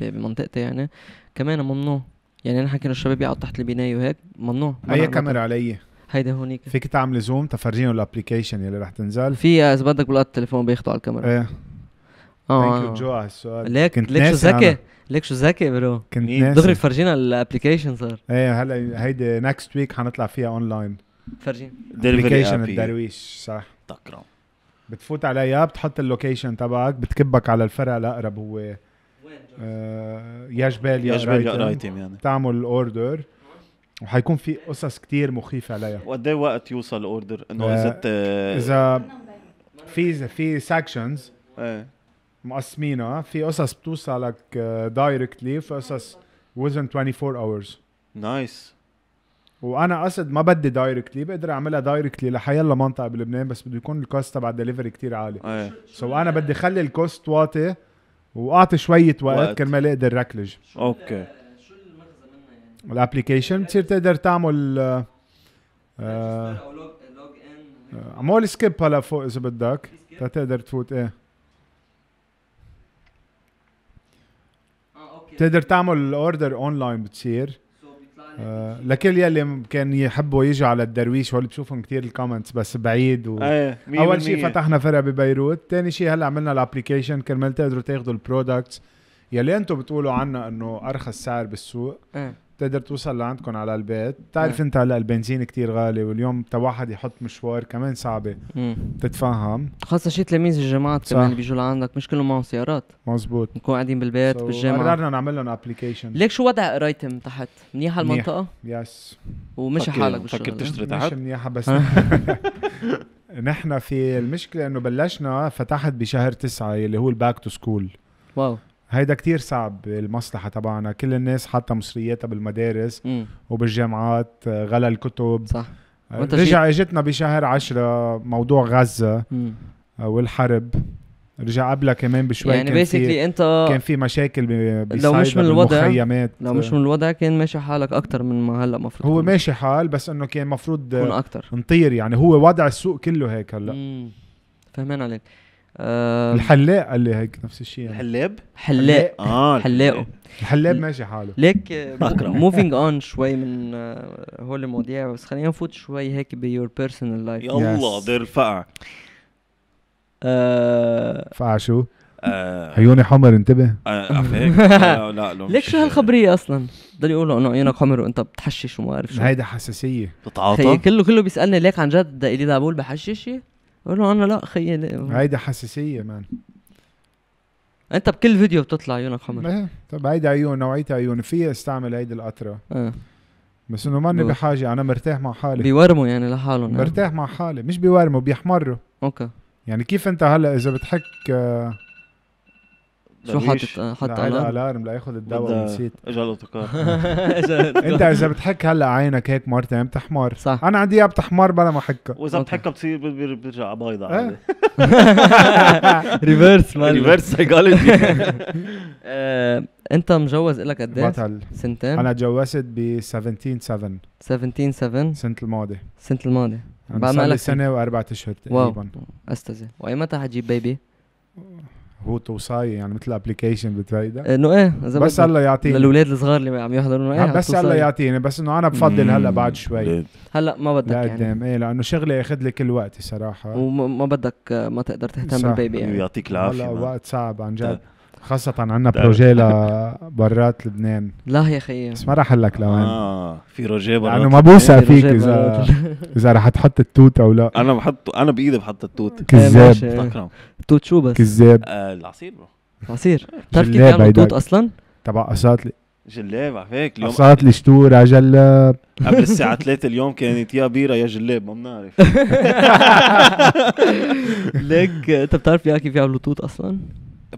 Speaker 1: بمنطقتي يعني كمان ممنوع يعني انا حكينا الشباب يقعدوا تحت البنايه وهيك ممنوع اي كاميرا علي هيدا هونيك فيك تعمل زوم تفرجينه الابلكيشن يلي رح تنزل في اذا بدك بلقط التليفون بياخده على الكاميرا ايه اه ثانك يو جو على السؤال ليك كنت ليك شو ذكي ليك شو ذكي برو كنت دغري فرجينا الابلكيشن صار ايه
Speaker 3: هلا هيدي نكست ويك حنطلع فيها اونلاين فرجينا ابلكيشن الدرويش صح تكرم بتفوت عليها بتحط اللوكيشن تبعك بتكبك على الفرع الاقرب هو آه، يا جبال يا ايتم يعني تعمل اوردر وحيكون في قصص كتير مخيفه عليها
Speaker 2: وقد ايه وقت يوصل اوردر انه آه، اذا
Speaker 3: اذا في في سكشنز إيه. مقسمينها في قصص بتوصلك دايركتلي آه، في قصص ويزن 24 اورز نايس وانا قصد ما بدي دايركتلي بقدر اعملها دايركتلي لحيلا منطقه بلبنان بس بده يكون الكوست تبع الدليفري كتير عالي سو إيه. so انا بدي اخلي الكوست واطي واعطي شويه وقت, وقت. كرمال اقدر ركلج
Speaker 2: اوكي شو المغزى
Speaker 3: منها يعني؟ الابلكيشن بتصير تقدر تعمل آه عمول آه، سكيب هلا فوق اذا بدك تقدر تفوت ايه آه، تقدر تعمل اوردر اونلاين بتصير آه لكل يلي كان يحبوا يجوا على الدرويش هول بشوفهم كتير الكومنتس بس بعيد و... ايه اول شيء فتحنا فرع ببيروت ثاني شيء هلا عملنا الابلكيشن كرمال تقدروا تاخذوا البرودكتس يلي انتم بتقولوا عنا انه ارخص سعر بالسوق ايه. تقدر
Speaker 1: توصل لعندكم على
Speaker 3: البيت تعرف نعم. انت هلا البنزين كتير غالي واليوم تا واحد يحط مشوار
Speaker 1: كمان صعبه تتفاهم خاصه شيء تلاميذ الجامعات كمان بيجوا لعندك مش كلهم معهم سيارات مزبوط نكون قاعدين بالبيت so بالجامعه قررنا نعمل لهم ابلكيشن ليك شو وضع رايتم تحت منيحه المنطقه يس ومشي حالك بالشغل فكر تشتري تحت مش منيحه بس
Speaker 3: نحن في المشكله انه بلشنا فتحت بشهر تسعة اللي هو الباك تو سكول واو هيدا كتير صعب المصلحة تبعنا كل الناس حاطة مصرياتها بالمدارس مم. وبالجامعات غلا الكتب صح آه، رجع اجتنا بشهر عشرة موضوع غزة مم. آه، والحرب رجع قبلها كمان بشوي يعني بيسكلي انت كان
Speaker 1: في مشاكل لو مش من الوضع لو مش من الوضع كان ماشي حالك اكتر من ما هلا مفروض
Speaker 3: هو ماشي حال بس انه كان
Speaker 1: مفروض نطير يعني هو وضع
Speaker 3: السوق كله هيك هلا فهمان عليك
Speaker 1: الحلاق
Speaker 3: قال لي هيك نفس
Speaker 1: الشيء يعني. الحلاب حلاق اه حلاقه الحلاب ماشي حاله ليك موفينج آه، اون شوي من آه، هول المواضيع بس خلينا نفوت شوي هيك بيور بيرسونال لايف يلا دير الفقع
Speaker 3: آه، فقع شو؟ عيوني حمر انتبه لا
Speaker 1: لا ليك شو هالخبريه اصلا؟ ضل يقولوا انه عيونك حمر وانت بتحشش وما بعرف شو هيدا حساسيه بتتعاطى كله كله بيسالني ليك عن جد اللي بقول بحشش بقول له انا لا خيي يعني.
Speaker 3: هيدي حساسيه مان
Speaker 1: انت بكل فيديو بتطلع عيونك حمر ايه
Speaker 3: طب هيدي عيون نوعيه عيون في استعمل هيدي القطره اه بس انه ماني بحاجه انا مرتاح مع حالي بيورموا يعني لحالهم يعني. مرتاح مع حالي مش بيورموا بيحمروا اوكي يعني كيف انت هلا اذا بتحك آه شو حاطط حط الارم؟ علارم لياخذ
Speaker 4: الدواء ونسيت اجى الاوتوكار انت اذا
Speaker 3: بتحك هلا عينك هيك مرتين بتحمر صح انا عندي اياها بتحمر بلا ما احكها واذا بتحكها
Speaker 1: بتصير بيرجع بيضة ريفرس مان ريفرس سايكولوجي انت مجوز لك قد ايه؟ سنتين انا تجوزت
Speaker 3: ب 17 7 17 7 سنة الماضي سنة الماضي بعد ما لك سنة واربع اشهر تقريبا واو
Speaker 1: استاذ وايمتى حتجيب بيبي؟ بوت وصايه
Speaker 3: يعني مثل ابلكيشن بتريدا إيه، انه ايه بس هلا يعطيني للاولاد
Speaker 1: الصغار اللي عم يحضروا انه ايه بس
Speaker 3: هلا يعطيني بس انه انا بفضل هلا بعد شوي هلا ما بدك لقدام يعني. ايه لانه شغله ياخذ لي كل
Speaker 1: وقتي صراحه وما بدك ما تقدر تهتم بالبيبي يعني ويعطيك العافيه وقت صعب عن جد طيب.
Speaker 3: خاصة عندنا بروجي لبرات لبنان لا يا خيي بس ما راح لك لوين اه في روجيه برات لانه ما بوثق فيك اذا اذا رح تحط التوت او لا انا
Speaker 2: بحط انا بايدي بحط التوت كذاب إيه، توت شو بس كذاب آه، العصير برو عصير بتعرف كيف بيعملوا توت
Speaker 3: اصلا؟ تبع قساطلي
Speaker 2: جلاب على فيك اليوم قساطلي
Speaker 3: شتورة جلاب قبل الساعة
Speaker 2: 3 اليوم كانت يا بيرة يا جلاب ما بنعرف
Speaker 1: ليك انت بتعرف يا كيف يعملوا توت اصلا؟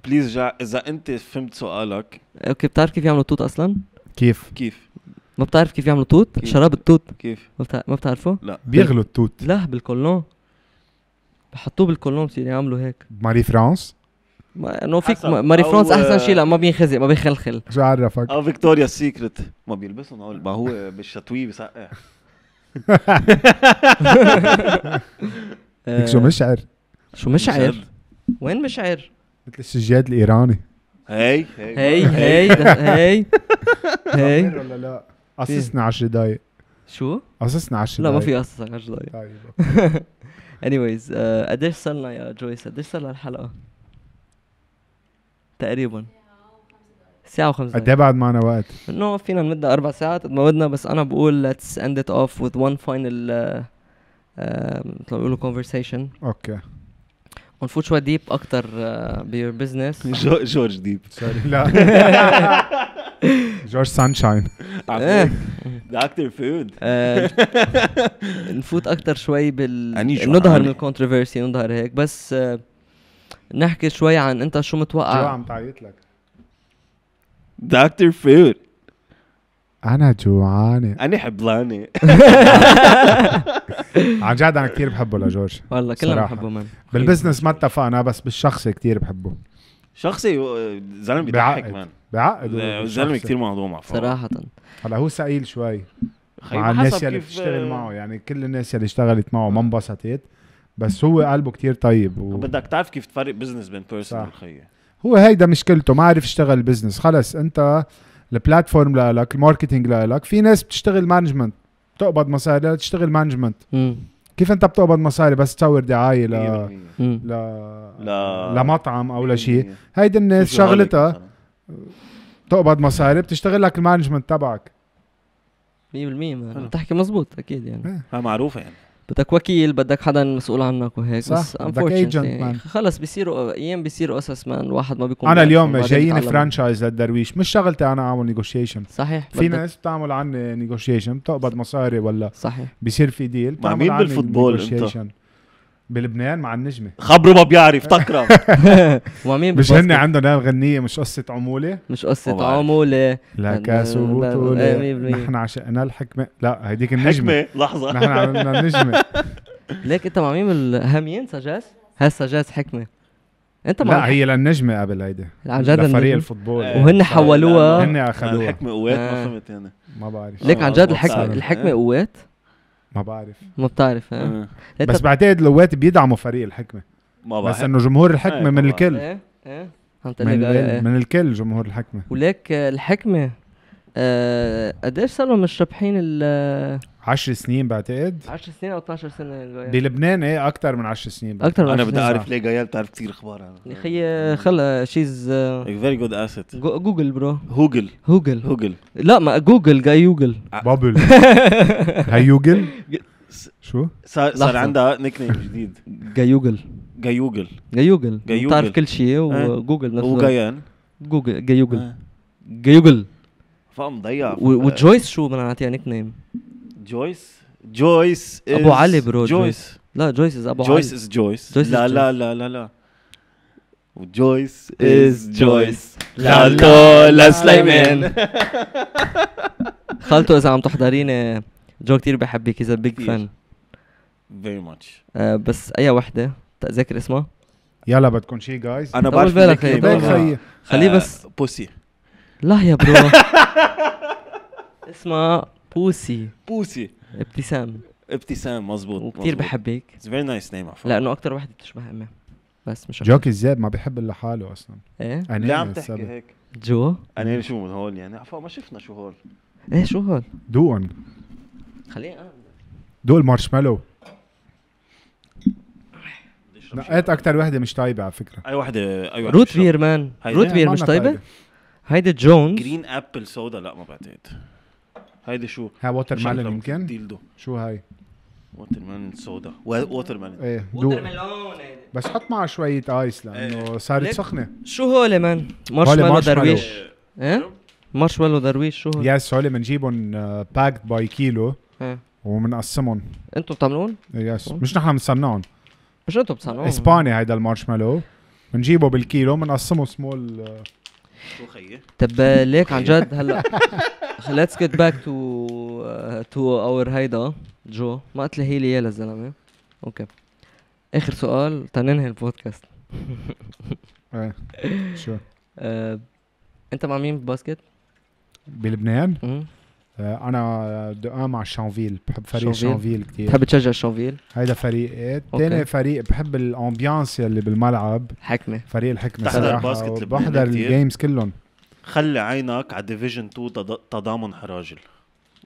Speaker 2: بليز جا اذا انت فهمت سؤالك
Speaker 1: اوكي بتعرف كيف يعملوا توت اصلا؟ كيف؟ كيف؟ ما بتعرف كيف يعملوا توت؟ كيف؟ شراب التوت كيف؟ ما, بتع... ما بتعرفه؟ لا بيغلوا التوت لا بالكولون بحطوه بالكولون بصير يعملوا هيك
Speaker 3: ماري فرانس؟
Speaker 1: ما انه يعني فيك ماري فرانس احسن شيء لا ما بينخزق ما بيخلخل شو عرفك؟
Speaker 2: او فيكتوريا سيكريت ما بيلبسهم هول ما هو بالشتويه بسقع
Speaker 1: شو مشعر
Speaker 3: شو مشعر؟
Speaker 1: وين مشعر؟
Speaker 3: مثل السجاد الايراني
Speaker 1: هي هي هي هي هي ولا لا قصصنا 10 دقايق شو؟
Speaker 3: قصصنا 10 دقايق لا ما في
Speaker 1: قصصك 10 دقايق طيب anyways آه، قديش صرنا يا جويس قديش صرنا الحلقه؟ تقريبا ساعه وخمس دقايق قد إيه بعد معنا وقت؟ انه فينا نمدها اربع ساعات قد ما بدنا بس انا بقول let's end it off with one final آه، آه، مثل ما بيقولوا conversation اوكي okay. ونفوت شوي ديب اكتر بيور بزنس جورج ديب سوري لا جورج
Speaker 3: سانشاين دكتور فود
Speaker 1: نفوت اكتر شوي بال نظهر من الكونتروفيرسي نظهر هيك بس آه، نحكي شوي عن انت شو متوقع جو عم تعيط لك
Speaker 2: دكتور فود انا
Speaker 3: جوعانه انا حبلانه عن جد انا كثير بحبه لجورج والله كلنا بحبه من بالبزنس ما اتفقنا بس بالشخصي كثير بحبه
Speaker 2: شخصي زلمه بيضحك مان بعقد زلمه كثير موضوع معفن صراحه
Speaker 3: هلا هو سئيل شوي مع الناس اللي بتشتغل معه يعني كل الناس اللي اشتغلت معه ما آه. انبسطت بس هو قلبه كتير طيب و...
Speaker 2: بدك تعرف كيف تفرق بزنس بين بيرسونال خيي
Speaker 3: هو هيدا مشكلته ما عرف يشتغل بزنس خلص انت البلاتفورم لك الماركتينج لك في ناس بتشتغل مانجمنت بتقبض مصاري تشتغل مانجمنت كيف انت بتقبض مصاري بس تصور دعايه ل... ل... ل... لمطعم او لشيء هيدي الناس شغلتها بتقبض مصاري بتشتغل لك المانجمنت تبعك
Speaker 1: 100% عم تحكي مزبوط اكيد يعني إيه. ها معروفه يعني بدك وكيل بدك حدا مسؤول عنك وهيك صح بس بدك ايجنت خلص بيصيروا ايام بيصيروا قصص مان واحد ما بيكون انا اليوم جايين
Speaker 3: فرانشايز للدرويش مش شغلتي انا اعمل نيغوشيشن صحيح في ناس بتعمل عني نيغوشيشن بتقبض مصاري ولا صحيح بيصير في ديل مع مين بالفوتبول انت بلبنان مع النجمه خبره ما بيعرف تكرم ومين مش هن عندهم الغنيه مش قصه عموله مش قصه عموله لا كاسو وبطولة نحن عشقنا الحكمه لا هيديك النجمه حكمه لحظه نحن عملنا النجمه
Speaker 1: ليك انت مع مين الهاميين سجاس هاس سجاس حكمه انت لا هي للنجمه قبل هيدي عن جد لفريق الفوتبول آه، وهن حولوها هن اخذوها الحكمه قوات ما
Speaker 3: فهمت يعني ما بعرف
Speaker 2: ليك عن جد آه، الحكمه الحكمه
Speaker 1: قوات ما بعرف ما بتعرف يعني. بس بعتقد
Speaker 3: لوات بيدعموا فريق الحكمه ما بعرف بس انه جمهور الحكمه آه من الكل ايه ايه من, آه. من الكل
Speaker 1: جمهور الحكمه وليك آه، الحكمه آه قديش صار لهم مش رابحين ال 10 سنين بعتقد 10 سنين او 12 سنه بلبنان ايه اكثر
Speaker 3: من 10 سنين
Speaker 2: بعتقد. اكثر من 10 انا بدي اعرف ليه جايال
Speaker 1: بتعرف كثير اخبار انا يا اخي خلا شيز فيري جود اسيت جوجل برو هوجل هوجل هوجل لا ما جوجل جاي يوجل بابل هاي يوجل شو؟
Speaker 2: صار صار عندها نيك نيم
Speaker 1: جديد جايوجل جايوجل جايوجل جايوجل بتعرف كل شيء إيه. وجوجل نفسه وجايان يعني. جوجل جايوجل إيه. جايوجل فاهم ضيع وجويس شو بدنا نعطيها نيك نيم جويس جويس ابو علي برو جويس لا جويس از ابو جويس از جويس لا لا
Speaker 2: لا لا لا جويس از جويس خالتو لا سليمان
Speaker 1: خالته اذا عم تحضريني جو كثير بحبك از بيج فان فيري ماتش بس اي وحده تذكر اسمها يلا بدكم شي جايز انا بعرف بالك خيي خليه آه، بس بوسي لا يا برو اسمها بوسي بوسي ابتسام ابتسام مظبوط وكثير بحبك اتس فيري نايس نيم عفوا لانه اكثر وحده بتشبه امي
Speaker 3: بس مش جوكي زياد ما بيحب الا حاله اصلا
Speaker 2: ايه ليه عم تحكي السبب. هيك جو انا شو من هول يعني عفوا ما شفنا شو هول
Speaker 1: ايه شو
Speaker 3: هول دوقن خليني انا دوق المارشميلو نقيت اكثر وحده مش طيبه على فكره اي وحده اي وحده روت بير مان روت بير مش طيبه هيدي جونز
Speaker 2: جرين ابل سودا لا ما بعتقد
Speaker 3: هيدي شو ها ووتر ميلون
Speaker 2: يمكن شو هاي ووتر ميلون سودا ووتر ميلون
Speaker 3: ايه ووتر ميلون إيه. بس حط معها شويه ايس لانه إيه. صارت سخنه شو
Speaker 1: هولي مان مارشميلو درويش ايه
Speaker 3: مارشميلو درويش شو هولي؟ يس هولي بنجيبهم باكد آه، باي كيلو وبنقسمهم انتم بتعملون؟ يس إيه، مش نحن بنصنعهم
Speaker 1: مش انتم بتصنعوهم اسباني
Speaker 3: هيدا المارشميلو بنجيبه بالكيلو بنقسمه سمول
Speaker 4: طب ليك عن جد هلا
Speaker 1: ليتس جيت باك تو تو اور هيدا جو ما قلت لي هي لي اياه للزلمه اوكي اخر سؤال تننهي البودكاست ايه شو آه، انت مع مين بالباسكت؟ بلبنان؟ آه،
Speaker 3: انا دو مع شانفيل بحب فريق شانفيل, شانفيل كثير بتحب تشجع شانفيل هيدا فريق ايه ثاني فريق بحب الامبيانس يلي بالملعب حكمه فريق الحكمه بحضر الباسكت بحضر الجيمز كلهم
Speaker 2: خلي عينك على ديفيجن 2 تضامن حراجل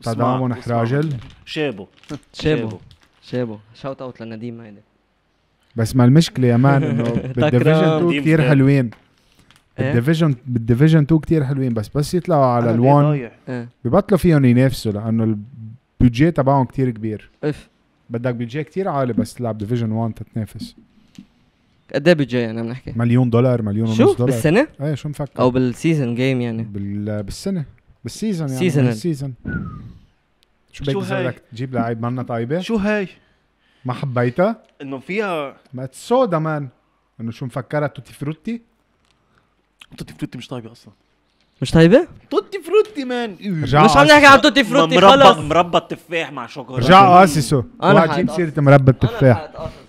Speaker 3: تضامن حراجل
Speaker 1: شابو شابو شابو شوت اوت لنديم هيدا
Speaker 3: بس ما المشكله يا مان انه بالديفيجن 2 كثير حلوين بالديفيجن إيه؟ بالديفيجن 2 كتير حلوين بس بس يطلعوا على ال ال1 إيه. ببطلوا فيهم ينافسوا لانه البودجيه تبعهم كتير كبير اف بدك بيجي كتير عالي بس تلعب ديفيجن 1 تتنافس
Speaker 1: قد ايه بيجي يعني عم نحكي؟ مليون دولار مليون ونص دولار شو بالسنه؟ ايه شو مفكر؟ او بالسيزون جيم يعني بال... بالسنه بالسيزون يعني سيزن بالسيزون
Speaker 2: شو
Speaker 3: شو هاي؟ تجيب لعيب مانا طيبه؟ شو هاي؟
Speaker 1: ما حبيتها؟
Speaker 3: انه فيها ما سودا مان انه شو مفكرها توتي فروتي؟ توتي فروتي مش طايبه اصلا مش طيبه؟
Speaker 2: توتي فروتي مان إيوه. مش عم نحكي عن توتي فروتي خلص مربى التفاح مع شوكولاته رجع قاسسوا انا جيب سيره مربى التفاح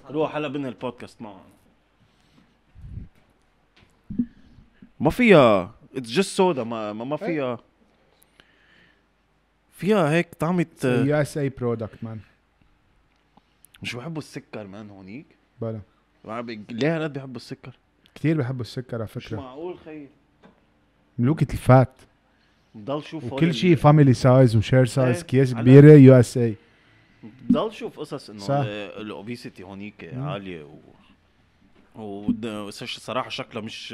Speaker 2: روح هلا بدنا البودكاست معه ما فيها اتس جست سودا ما ما إيه؟ فيها فيها
Speaker 3: هيك طعمة يو اس اي برودكت مان
Speaker 2: مش بحبوا السكر مان هونيك بلا ليه هالقد بحبوا السكر؟
Speaker 3: كثير بحبوا السكر على فكره مش
Speaker 2: معقول خيي
Speaker 3: ملوكه الفات
Speaker 2: بضل شوف وكل شيء
Speaker 3: فاميلي سايز وشير سايز اكياس كبيره يو اس اي
Speaker 2: بضل شوف قصص انه الاوبيسيتي هونيك عاليه و صراحه شكلها مش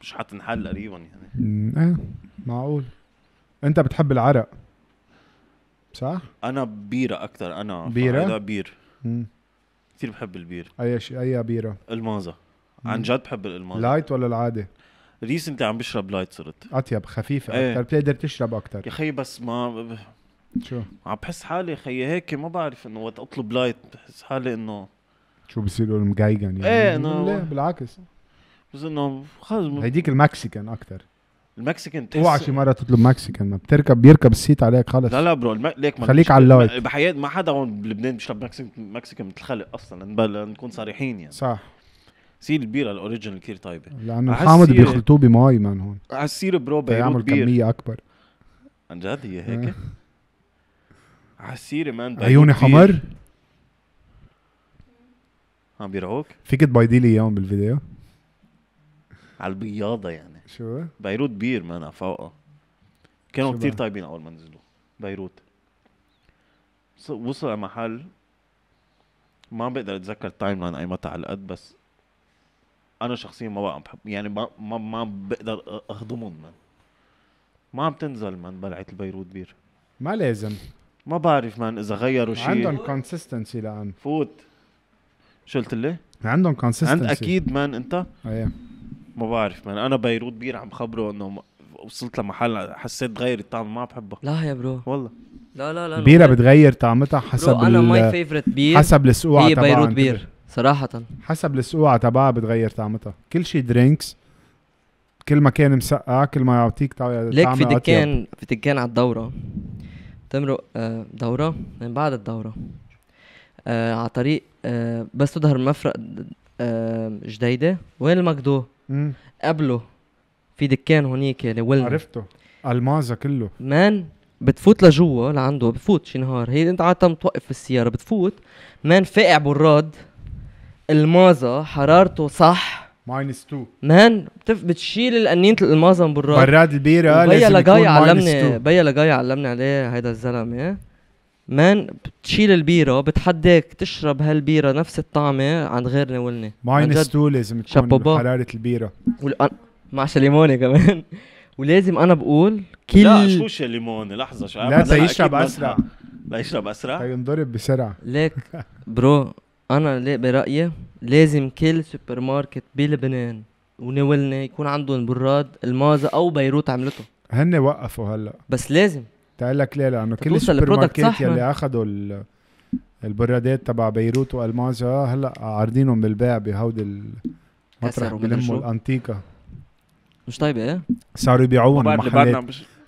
Speaker 2: مش حتنحل قريبا
Speaker 3: يعني ايه معقول انت بتحب العرق صح؟
Speaker 2: انا بيره اكثر انا بيره؟ بير كثير بحب البير
Speaker 3: اي شيء اي بيره؟
Speaker 2: المازا عن جد بحب الالماني لايت ولا العادي؟ ريسنتلي عم بشرب لايت صرت
Speaker 3: اطيب خفيف ايه. اكثر بتقدر تشرب اكثر يا
Speaker 2: خيي بس ما شو عم بحس حالي خيي هيك ما بعرف انه وقت اطلب لايت بحس حالي انه
Speaker 3: شو بصير مقايقن يعني ايه انه لا بالعكس
Speaker 2: بس انه خلص هيديك
Speaker 3: المكسيكان اكثر المكسيكان تحس اوعى شي مره تطلب مكسيكان ما بتركب بيركب السيت عليك خلص لا لا برو الم... ليك ما خليك على اللايت
Speaker 2: بحياتي ما حدا هون بلبنان بيشرب مكسيكان مكسيكان مثل الخلق اصلا نكون صريحين يعني صح سيل البيره الاوريجينال كثير طيبه لانه حامد بيخلطوه
Speaker 3: بمي مان هون على السيره برو بيعمل كميه اكبر
Speaker 2: عن جد هي هيك؟ على إيه. السيره مان عيوني حمر عم بيرعوك؟
Speaker 3: فيك تبيضي لي اياهم بالفيديو؟
Speaker 2: على البياضة يعني شو؟ بيروت بير مان فوقها كانوا كثير طيبين اول ما نزلوا بيروت وصل لمحل ما بقدر اتذكر التايم لاين اي متى على القد بس انا شخصيا ما بقى بحب يعني ما ما بقدر اهضمهم من ما عم تنزل من بلعه البيروت بير ما لازم ما بعرف مان اذا غيروا شيء عندهم
Speaker 3: كونسيستنسي لان فوت شو قلت لي؟ عندهم كونسيستنسي عند اكيد مان انت؟ ايه
Speaker 2: ما بعرف مان انا بيروت بير عم خبره انه وصلت لمحل حسيت غير الطعم ما بحبه لا يا برو والله
Speaker 3: لا لا لا البيره بتغير طعمتها حسب انا ماي فيفرت بير حسب السقوعه تبعها بيروت بير صراحة حسب السقوعة تبعها بتغير طعمتها كل شيء درينكس كل ما كان مسقع كل ما يعطيك طعم ليك في دكان
Speaker 1: في دكان على الدورة تمرق آه، دورة من بعد الدورة آه، على طريق آه، بس تظهر مفرق جديدة وين المكدو؟ قبله في دكان هونيك لولنا عرفته المازا كله مان بتفوت لجوا لعنده بفوت شي نهار هي انت عاده بتوقف في السياره بتفوت مان فاقع براد المازه حرارته صح ماينس 2 مان بتف بتشيل القنينه الالمازه من برا براد البيره لازم يكون جاي علمني بيا لجاي علمني عليه هيدا الزلمه مان بتشيل البيره بتحداك تشرب هالبيره نفس الطعمه عن غير ناولني ماينس 2 لازم تكون حراره البيره والأن... مع شليموني كمان ولازم انا بقول كل لا شو
Speaker 2: شليمون لحظه شو
Speaker 1: لا تيشرب اسرع
Speaker 3: لا يشرب اسرع فينضرب بسرعه
Speaker 1: ليك برو انا ليه برايي لازم كل سوبر ماركت بلبنان ونولنا يكون عندهم براد المازا او بيروت عملته
Speaker 3: هن وقفوا هلا بس لازم تقول لك ليه لانه كل السوبر ماركت يلي اخذوا البرادات تبع بيروت والمازا هلا عارضينهم بالبيع بهودي المطرح بلموا الانتيكا مش طيبه ايه صاروا يبيعوهم المحلات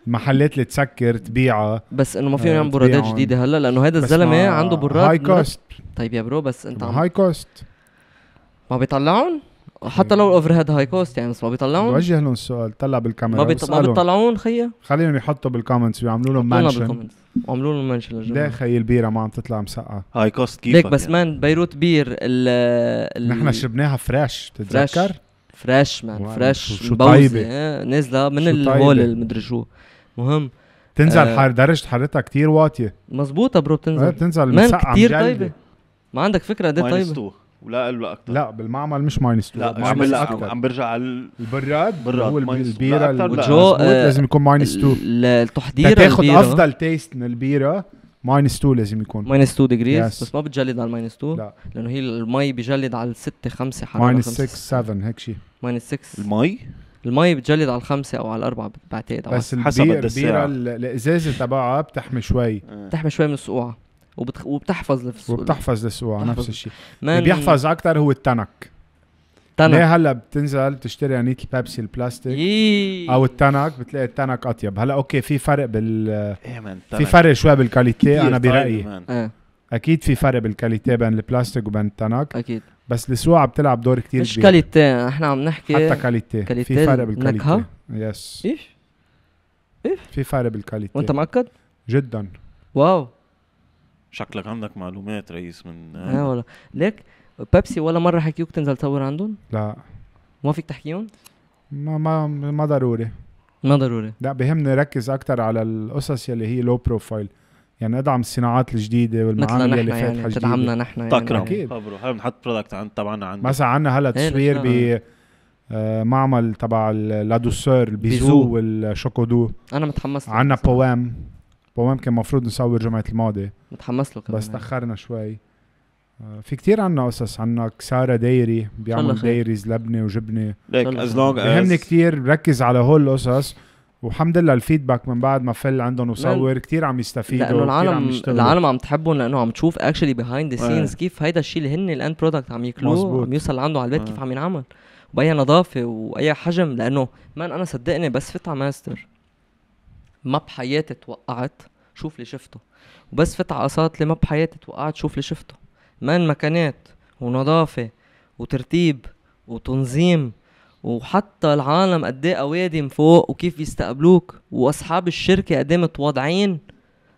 Speaker 3: محلات اللي تسكر تبيعها بس انه ما فيهم آه، يعملوا برادات جديده هلا لانه هذا الزلمه عنده براد هاي كوست
Speaker 1: طيب يا برو بس انت عم هاي كوست ما بيطلعون حتى لو الاوفر هيد هاي كوست يعني بس ما بيطلعون وجه
Speaker 3: لهم السؤال طلع بالكاميرا ما, بيط... ما بيطلعون خيا خليهم يحطوا بالكومنتس ويعملوا لهم منشن وعملوا لهم منشن للجمهور ليه خيي البيره ما عم تطلع مسقعه هاي كوست كيف ليك بس يعني.
Speaker 1: مان بيروت بير ال ال نحن شربناها فريش تتذكر فريش مان فريش شو طيبه آه، نازله من الهول المدري شو مهم تنزل آه درجه حرارتها كتير واطيه مزبوطة برو بتنزل إيه، بتنزل من كتير طيبه ما عندك فكره قد ايه طيبه
Speaker 3: ولا قال ولا اكثر لا بالمعمل مش ماينس 2 لا اكثر عم برجع على البراد براد هو
Speaker 1: البيره
Speaker 2: وجو آه،
Speaker 3: لازم يكون ماينس 2 التحضير تاخذ افضل
Speaker 1: تيست من البيره
Speaker 3: ماينس 2 لازم يكون ماينس 2 ديجريز yes. بس
Speaker 1: ما بتجلد على الماينس 2 لا لانه هي المي بجلد على 6 5 حراره ماينس 6
Speaker 3: 7 هيك شيء
Speaker 1: ماينس 6 المي المي بتجلد على الخمسه او على الاربعه بعتقد بس حسب البير إيه البيره الازازه تبعها بتحمي شوي آه. بتحمي شوي من السقوعه وبتخ... وبتحفظ للسقوعه وبتحفظ للسقوعه نفس الشيء اللي
Speaker 3: بيحفظ اكثر هو التنك تنك ليه هلا بتنزل بتشتري عنيت البيبسي البلاستيك يي. او التنك بتلاقي التنك اطيب هلا اوكي في فرق بال ايه في فرق شوي بالكاليتي انا طيب برايي إيه. اكيد في فرق بالكاليتي بين البلاستيك وبين التنك اكيد بس السوعة بتلعب دور كتير مش
Speaker 1: كاليتي احنا عم نحكي حتى كاليتي في فرق بالكاليتي نكهه يس ايش ايش في فرق بالكاليتي وانت مأكد؟ جدا
Speaker 2: واو شكلك عندك معلومات رئيس من اه ولا
Speaker 1: ليك بيبسي ولا مره حكيوك تنزل تصور عندهم؟ لا ما فيك تحكيهم؟ ما ما
Speaker 3: ما ضروري ما ضروري لا بهمني ركز اكثر على القصص يلي هي لو بروفايل يعني ادعم الصناعات الجديده والمعامل اللي فاتحه يعني جديده تدعمنا نحن تكرم
Speaker 2: يعني خبروا طيب، طيب، هلا بنحط برودكت عند تبعنا عندنا مثلا عندنا هلا تصوير ب
Speaker 3: آه، معمل تبع لادوسور البيزو والشوكودو انا متحمس عندنا بوام بوام كان المفروض نصور جمعه الماضي متحمس له كمان بس تاخرنا شوي آه، في كتير عنا قصص عنا كسارة دايري بيعمل دايريز لبنة وجبنة ليك از لونج بيهمني كتير بركز على هول القصص والحمد لله الفيدباك من بعد ما فل عندهم وصور كتير عم يستفيدوا لانه العالم عم العالم
Speaker 1: عم تحبهم لانه عم تشوف اكشلي بيهايند ذا سينز كيف هيدا الشيء اللي هن الاند برودكت عم ياكلوه عم يوصل لعنده على البيت آه. كيف عم ينعمل باي نظافه واي حجم لانه مان انا صدقني بس فت على ماستر ما بحياتي توقعت شوف اللي شفته وبس فت على اساطلي ما بحياتي توقعت شوف اللي شفته مان مكانات ونظافه وترتيب وتنظيم وحتى العالم قد ايه اوادم فوق وكيف بيستقبلوك واصحاب الشركه قد ايه متواضعين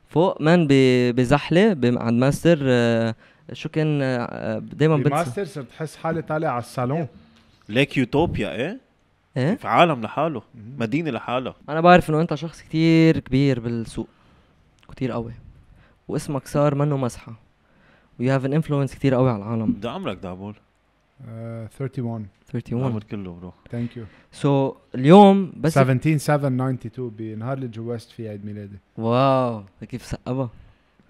Speaker 1: فوق من بزحله عند ماستر آه، شو كان آه، دايما بنسى ماستر
Speaker 3: صرت تحس حالي طالع على الصالون ليك يوتوبيا ايه
Speaker 1: ايه في عالم
Speaker 2: لحاله مدينه لحالها
Speaker 1: انا بعرف انه انت شخص كتير كبير بالسوق كتير قوي واسمك صار منه مسحه ويو هاف ان انفلونس كتير قوي على العالم ده
Speaker 2: عمرك دعبول
Speaker 1: 31 آه، 31 العمر
Speaker 2: كله برو ثانك يو
Speaker 1: سو
Speaker 3: اليوم بس 17792 بنهار اللي تجوزت فيه عيد ميلادي
Speaker 2: واو كيف سقبها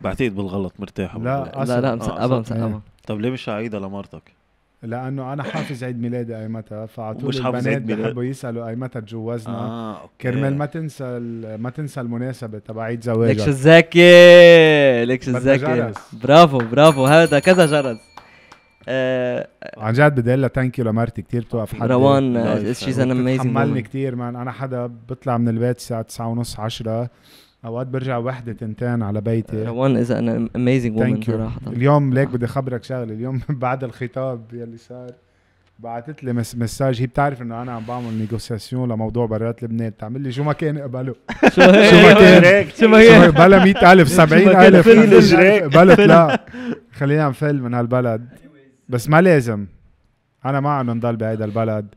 Speaker 2: بعتقد بالغلط مرتاحة لا لا لا مسقبها مسقبها آه، إيه. طب ليه مش عيدها
Speaker 3: لمرتك؟ لانه انا حافظ عيد ميلادي ايمتى فعطول البنات بحبوا يسالوا ايمتى تجوزنا آه، أوكي. كرمال ما تنسى ما تنسى المناسبه تبع عيد زواجك لك شو
Speaker 1: الذكي لك شو برافو برافو هذا كذا جرس آه
Speaker 3: عن جد بدي اقول لها ثانك يو لمرتي كثير
Speaker 1: بتوقف حد روان شيز ان اميزنج حملني
Speaker 3: كثير مان انا حدا بطلع من البيت الساعه 9:30 10 اوقات برجع وحده تنتين على بيتي روان از ان اميزنج وومن صراحه اليوم ليك بدي اخبرك شغله اليوم بعد الخطاب يلي صار بعثت لي مساج هي بتعرف انه انا عم بعمل نيغوسياسيون لموضوع برات لبنان بتعمل لي شو ما كان اقبله شو ما كان شو ما كان بلا 100000 70000 بلا لا خلينا عم فل من هالبلد بس ما لازم انا ما عم نضل بهيدا البلد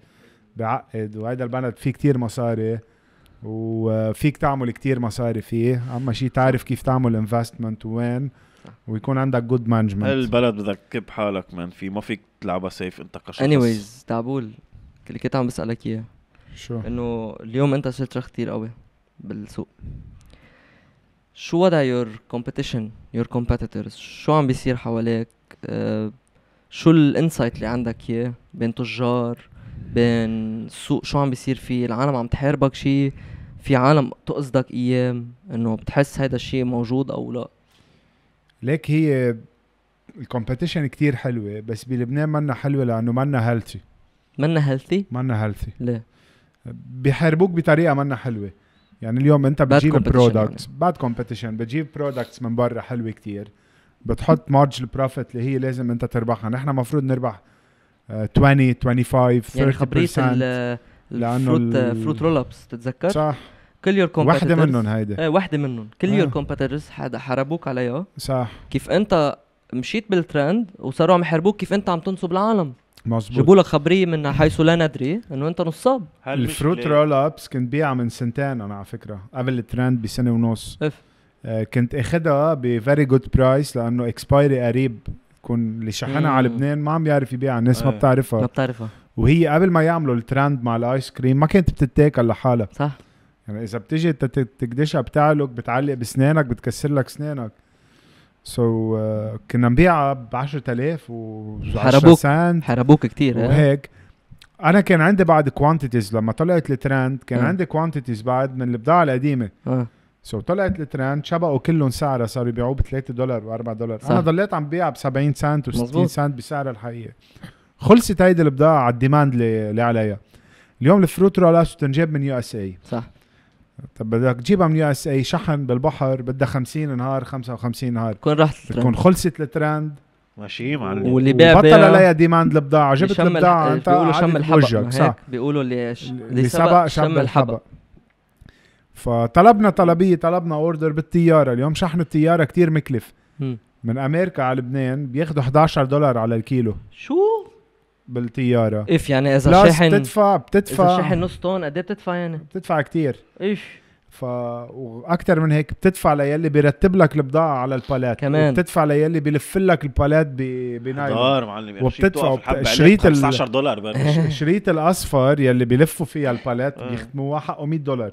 Speaker 3: بعقد وهيدا البلد فيه كتير مصاري وفيك تعمل كتير مصاري فيه اما شيء تعرف كيف تعمل انفستمنت وين ويكون عندك جود مانجمنت البلد
Speaker 2: بدك تكب حالك مان في ما فيك تلعبها سيف انت كشخص anyways
Speaker 1: تعبول اللي كنت عم بسالك اياه شو انه اليوم انت صرت شخص كثير قوي بالسوق شو وضع يور كومبيتيشن يور كومبيتيتورز شو عم بيصير حواليك آه، شو الانسايت اللي عندك اياه بين تجار بين السوق شو عم بيصير فيه العالم عم تحاربك شيء في عالم تقصدك ايام انه بتحس هذا الشيء موجود او لا
Speaker 3: ليك هي الكومبيتيشن كتير حلوه بس بلبنان منا حلوه لانه منا هيلثي منا هيلثي منا هيلثي ليه بيحاربوك بطريقه منا حلوه يعني اليوم انت بتجيب برودكتس بعد كومبيتيشن بتجيب برودكتس من برا حلوه كتير بتحط مارجن بروفيت اللي هي لازم انت تربحها نحن المفروض نربح 20 25 30% يعني خبريت الفروت فروت
Speaker 1: رول ابس تتذكر صح كل يور كومبيتيتورز وحده منهم هيدي ايه وحده منهم كل يور كومبيتيتورز حاربوك عليها صح كيف انت مشيت بالترند وصاروا عم يحاربوك كيف انت عم تنصب العالم مظبوط جيبوا لك خبريه من حيث لا ندري انه انت نصاب الفروت رول
Speaker 3: ابس كنت بيعها من سنتين انا على فكره قبل الترند بسنه ونص اف آه، كنت اخدها بفيري جود برايس لانه اكسبايري قريب تكون اللي شحنها على لبنان ما عم يعرف يبيعها الناس ما إيه. بتعرفها ما بتعرفها وهي قبل ما يعملوا الترند مع الايس كريم ما كانت بتتاكل لحالها صح يعني اذا بتجي تقدشها بتعلق بتعلق بسنانك بتكسر لك سنانك سو so, uh, كنا نبيعها ب 10000 و 10 سنت حربوك
Speaker 1: كثير إيه. وهيك
Speaker 3: انا كان عندي بعد كوانتيتيز لما طلعت الترند كان إيه. عندي كوانتيتيز بعد من البضاعه القديمه اه. سو so, طلعت الترند شبقوا كلهم سعرها صاروا يبيعوه ب 3 دولار و4 دولار صح. انا ضليت عم بيع ب 70 سنت و60 سنت بسعرها الحقيقي خلصت هيدي البضاعه على الديماند اللي عليها اليوم الفروت رولاس تنجيب من يو اس اي صح طب بدك تجيبها من يو اس اي شحن بالبحر بدها 50 نهار 55 نهار تكون راحت تكون خلصت الترند ماشي معلم واللي بيع بطل عليها ديماند البضاعه جبت البضاعه انت بيقولوا شم الحبق صح بيقولوا اللي اللي سبق شم الحبق فطلبنا طلبيه طلبنا اوردر بالطياره اليوم شحن الطياره كتير مكلف من امريكا على لبنان بياخذوا 11 دولار على الكيلو شو بالطياره اف يعني اذا شاحن بتدفع بتدفع اذا شاحن
Speaker 1: نص طن قد إيه
Speaker 3: بتدفع يعني بتدفع كتير ايش ف واكثر من هيك بتدفع ليلي بيرتب لك البضاعه على البالات كمان بتدفع ليلي بلف لك البالات ب... بنايلون دار معلم وبتدفع شريط ال... 15 دولار شريط الاصفر يلي بيلفوا فيها البالات آه. بيختموها حقه 100 دولار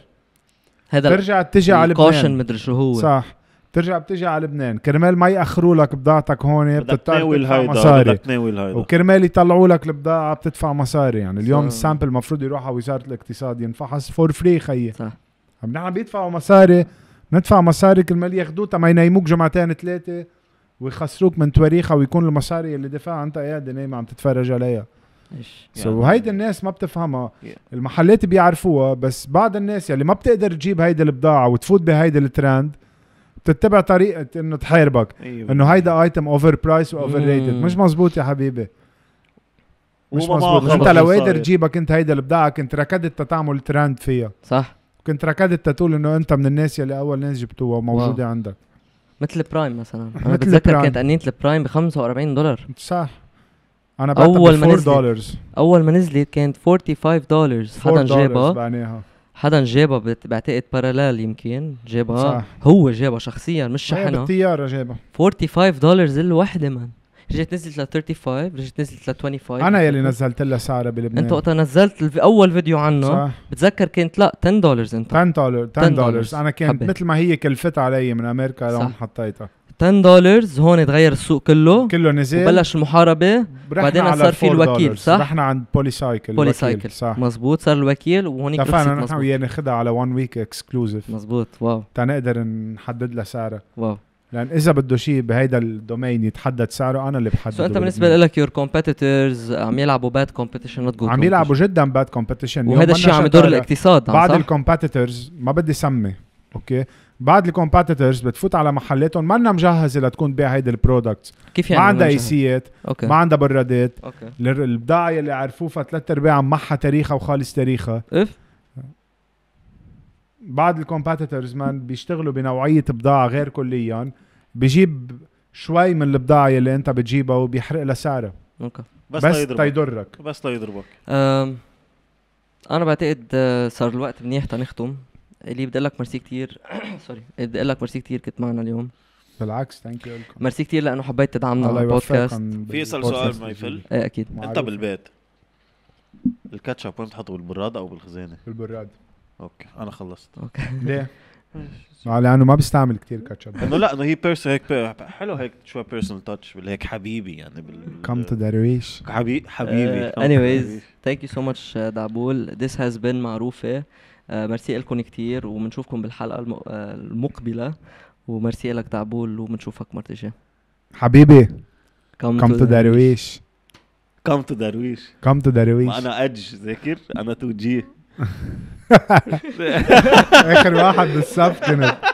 Speaker 4: هذا ترجع بتجي على لبنان مدري شو هو صح
Speaker 3: بترجع بتجي على لبنان كرمال ما ياخروا لك بضاعتك هون بدك تناول هيدا مصاري بدك تناول هيدا وكرمال يطلعوا لك البضاعه بتدفع مصاري يعني اليوم صح. السامبل المفروض يروح على وزاره الاقتصاد ينفحص فور فري خيي صح نحن بيدفعوا مصاري ندفع مصاري كرمال ياخذوه تما ينيموك جمعتين ثلاثه ويخسروك من تواريخها ويكون المصاري اللي دفعها انت قاعد نايم عم تتفرج عليها سو so يعني الناس ما بتفهمها المحلات بيعرفوها بس بعض الناس يلي يعني ما بتقدر تجيب هيدي البضاعه وتفوت بهيدي الترند بتتبع طريقه انه تحاربك أيوة. انه هيدا ايتم اوفر برايس واوفر ريتد مش مزبوط يا حبيبي
Speaker 4: مش مزبوط انت لو قادر
Speaker 3: تجيبك انت هيدا البضاعه كنت ركدت تعمل ترند فيها صح كنت ركدت تقول انه انت من الناس يلي اول ناس جبتوها وموجوده
Speaker 1: عندك مثل برايم مثلا انا بتذكر كانت قنينه البرايم ب 45 دولار صح انا بعتها اول ما نزلت دولارز. اول ما نزلت كانت 45 دولار حدا جابها حدا جابها بعتقد بارلال يمكن جابها صح. هو جابها شخصيا مش شحنها إيه، بالطياره جابها 45 دولار الوحده من رجعت نزلت ل 35 رجعت نزلت ل 25 انا يلي نزلت لها سعرها بلبنان انت وقتها نزلت اول فيديو عنه صح. بتذكر كانت لا 10 دولار انت 10 دولار 10 دولار انا كانت مثل
Speaker 3: ما هي كلفتها علي من امريكا لو حطيتها
Speaker 1: 10 دولارز هون تغير السوق كله كله نزل وبلش المحاربه بعدين صار في الوكيل صح رحنا عند بولي بولي سايكل صح مزبوط صار الوكيل وهونيك اتفقنا
Speaker 3: نحن وياه ناخذها على 1 ويك اكسكلوزيف مزبوط واو تنقدر نحدد لها سعرها واو لان اذا بده شيء بهيدا الدومين يتحدد سعره انا اللي بحدده سو انت بالنسبه
Speaker 1: لك يور كومبيتيتورز عم يلعبوا باد كومبيتيشن نوت جود عم يلعبوا
Speaker 3: جدا باد كومبيتيشن وهذا الشيء عم يدور الاقتصاد بعض الكومبيتيتورز ما بدي سمي اوكي بعض الكومبيتيتورز بتفوت على محلاتهم ما مجهزه لتكون تبيع هيدي البرودكت كيف يعني ما عندها ايسيات ما عندها برادات البضاعه اللي عرفوها ثلاث ارباع معها تاريخها وخالص تاريخها اف بعض الكومبيتيتورز مان بيشتغلوا بنوعيه بضاعه غير كليا بجيب شوي من البضاعه اللي انت بتجيبها وبيحرق لها سعرها اوكي
Speaker 1: بس, بس تيضرك بس ليضربك انا بعتقد آه، صار الوقت منيح تنختم اللي اقول لك ميرسي كثير سوري بدي اقول لك ميرسي كثير كنت معنا اليوم بالعكس ثانك يو لكم ميرسي كثير لانه حبيت تدعمنا على البودكاست في يسال سؤال ما
Speaker 2: يفل ايه اكيد معروف. انت بالبيت الكاتشب وين بتحطه بالبراد او بالخزانه؟ بالبراد اوكي انا خلصت اوكي ليه؟
Speaker 3: لانه ما بستعمل كتير كاتشب انه
Speaker 2: لا
Speaker 1: انه هي بيرسون هيك حلو هيك شوي بيرسونال
Speaker 2: تاتش هيك حبيبي يعني بال
Speaker 3: كم تو درويش
Speaker 1: حبيبي حبيبي اني ويز ثانك يو سو ماتش دعبول ذس هاز بين معروفه آه، ميرسي لكم كتير وبنشوفكم بالحلقه آه، المقبله وميرسي لك تعبول وبنشوفك مرة جاي
Speaker 3: حبيبي كم تو درويش
Speaker 1: كم تو درويش
Speaker 3: كم تو درويش
Speaker 1: انا اج ذاكر انا تو جي
Speaker 4: اخر واحد بالصف كنت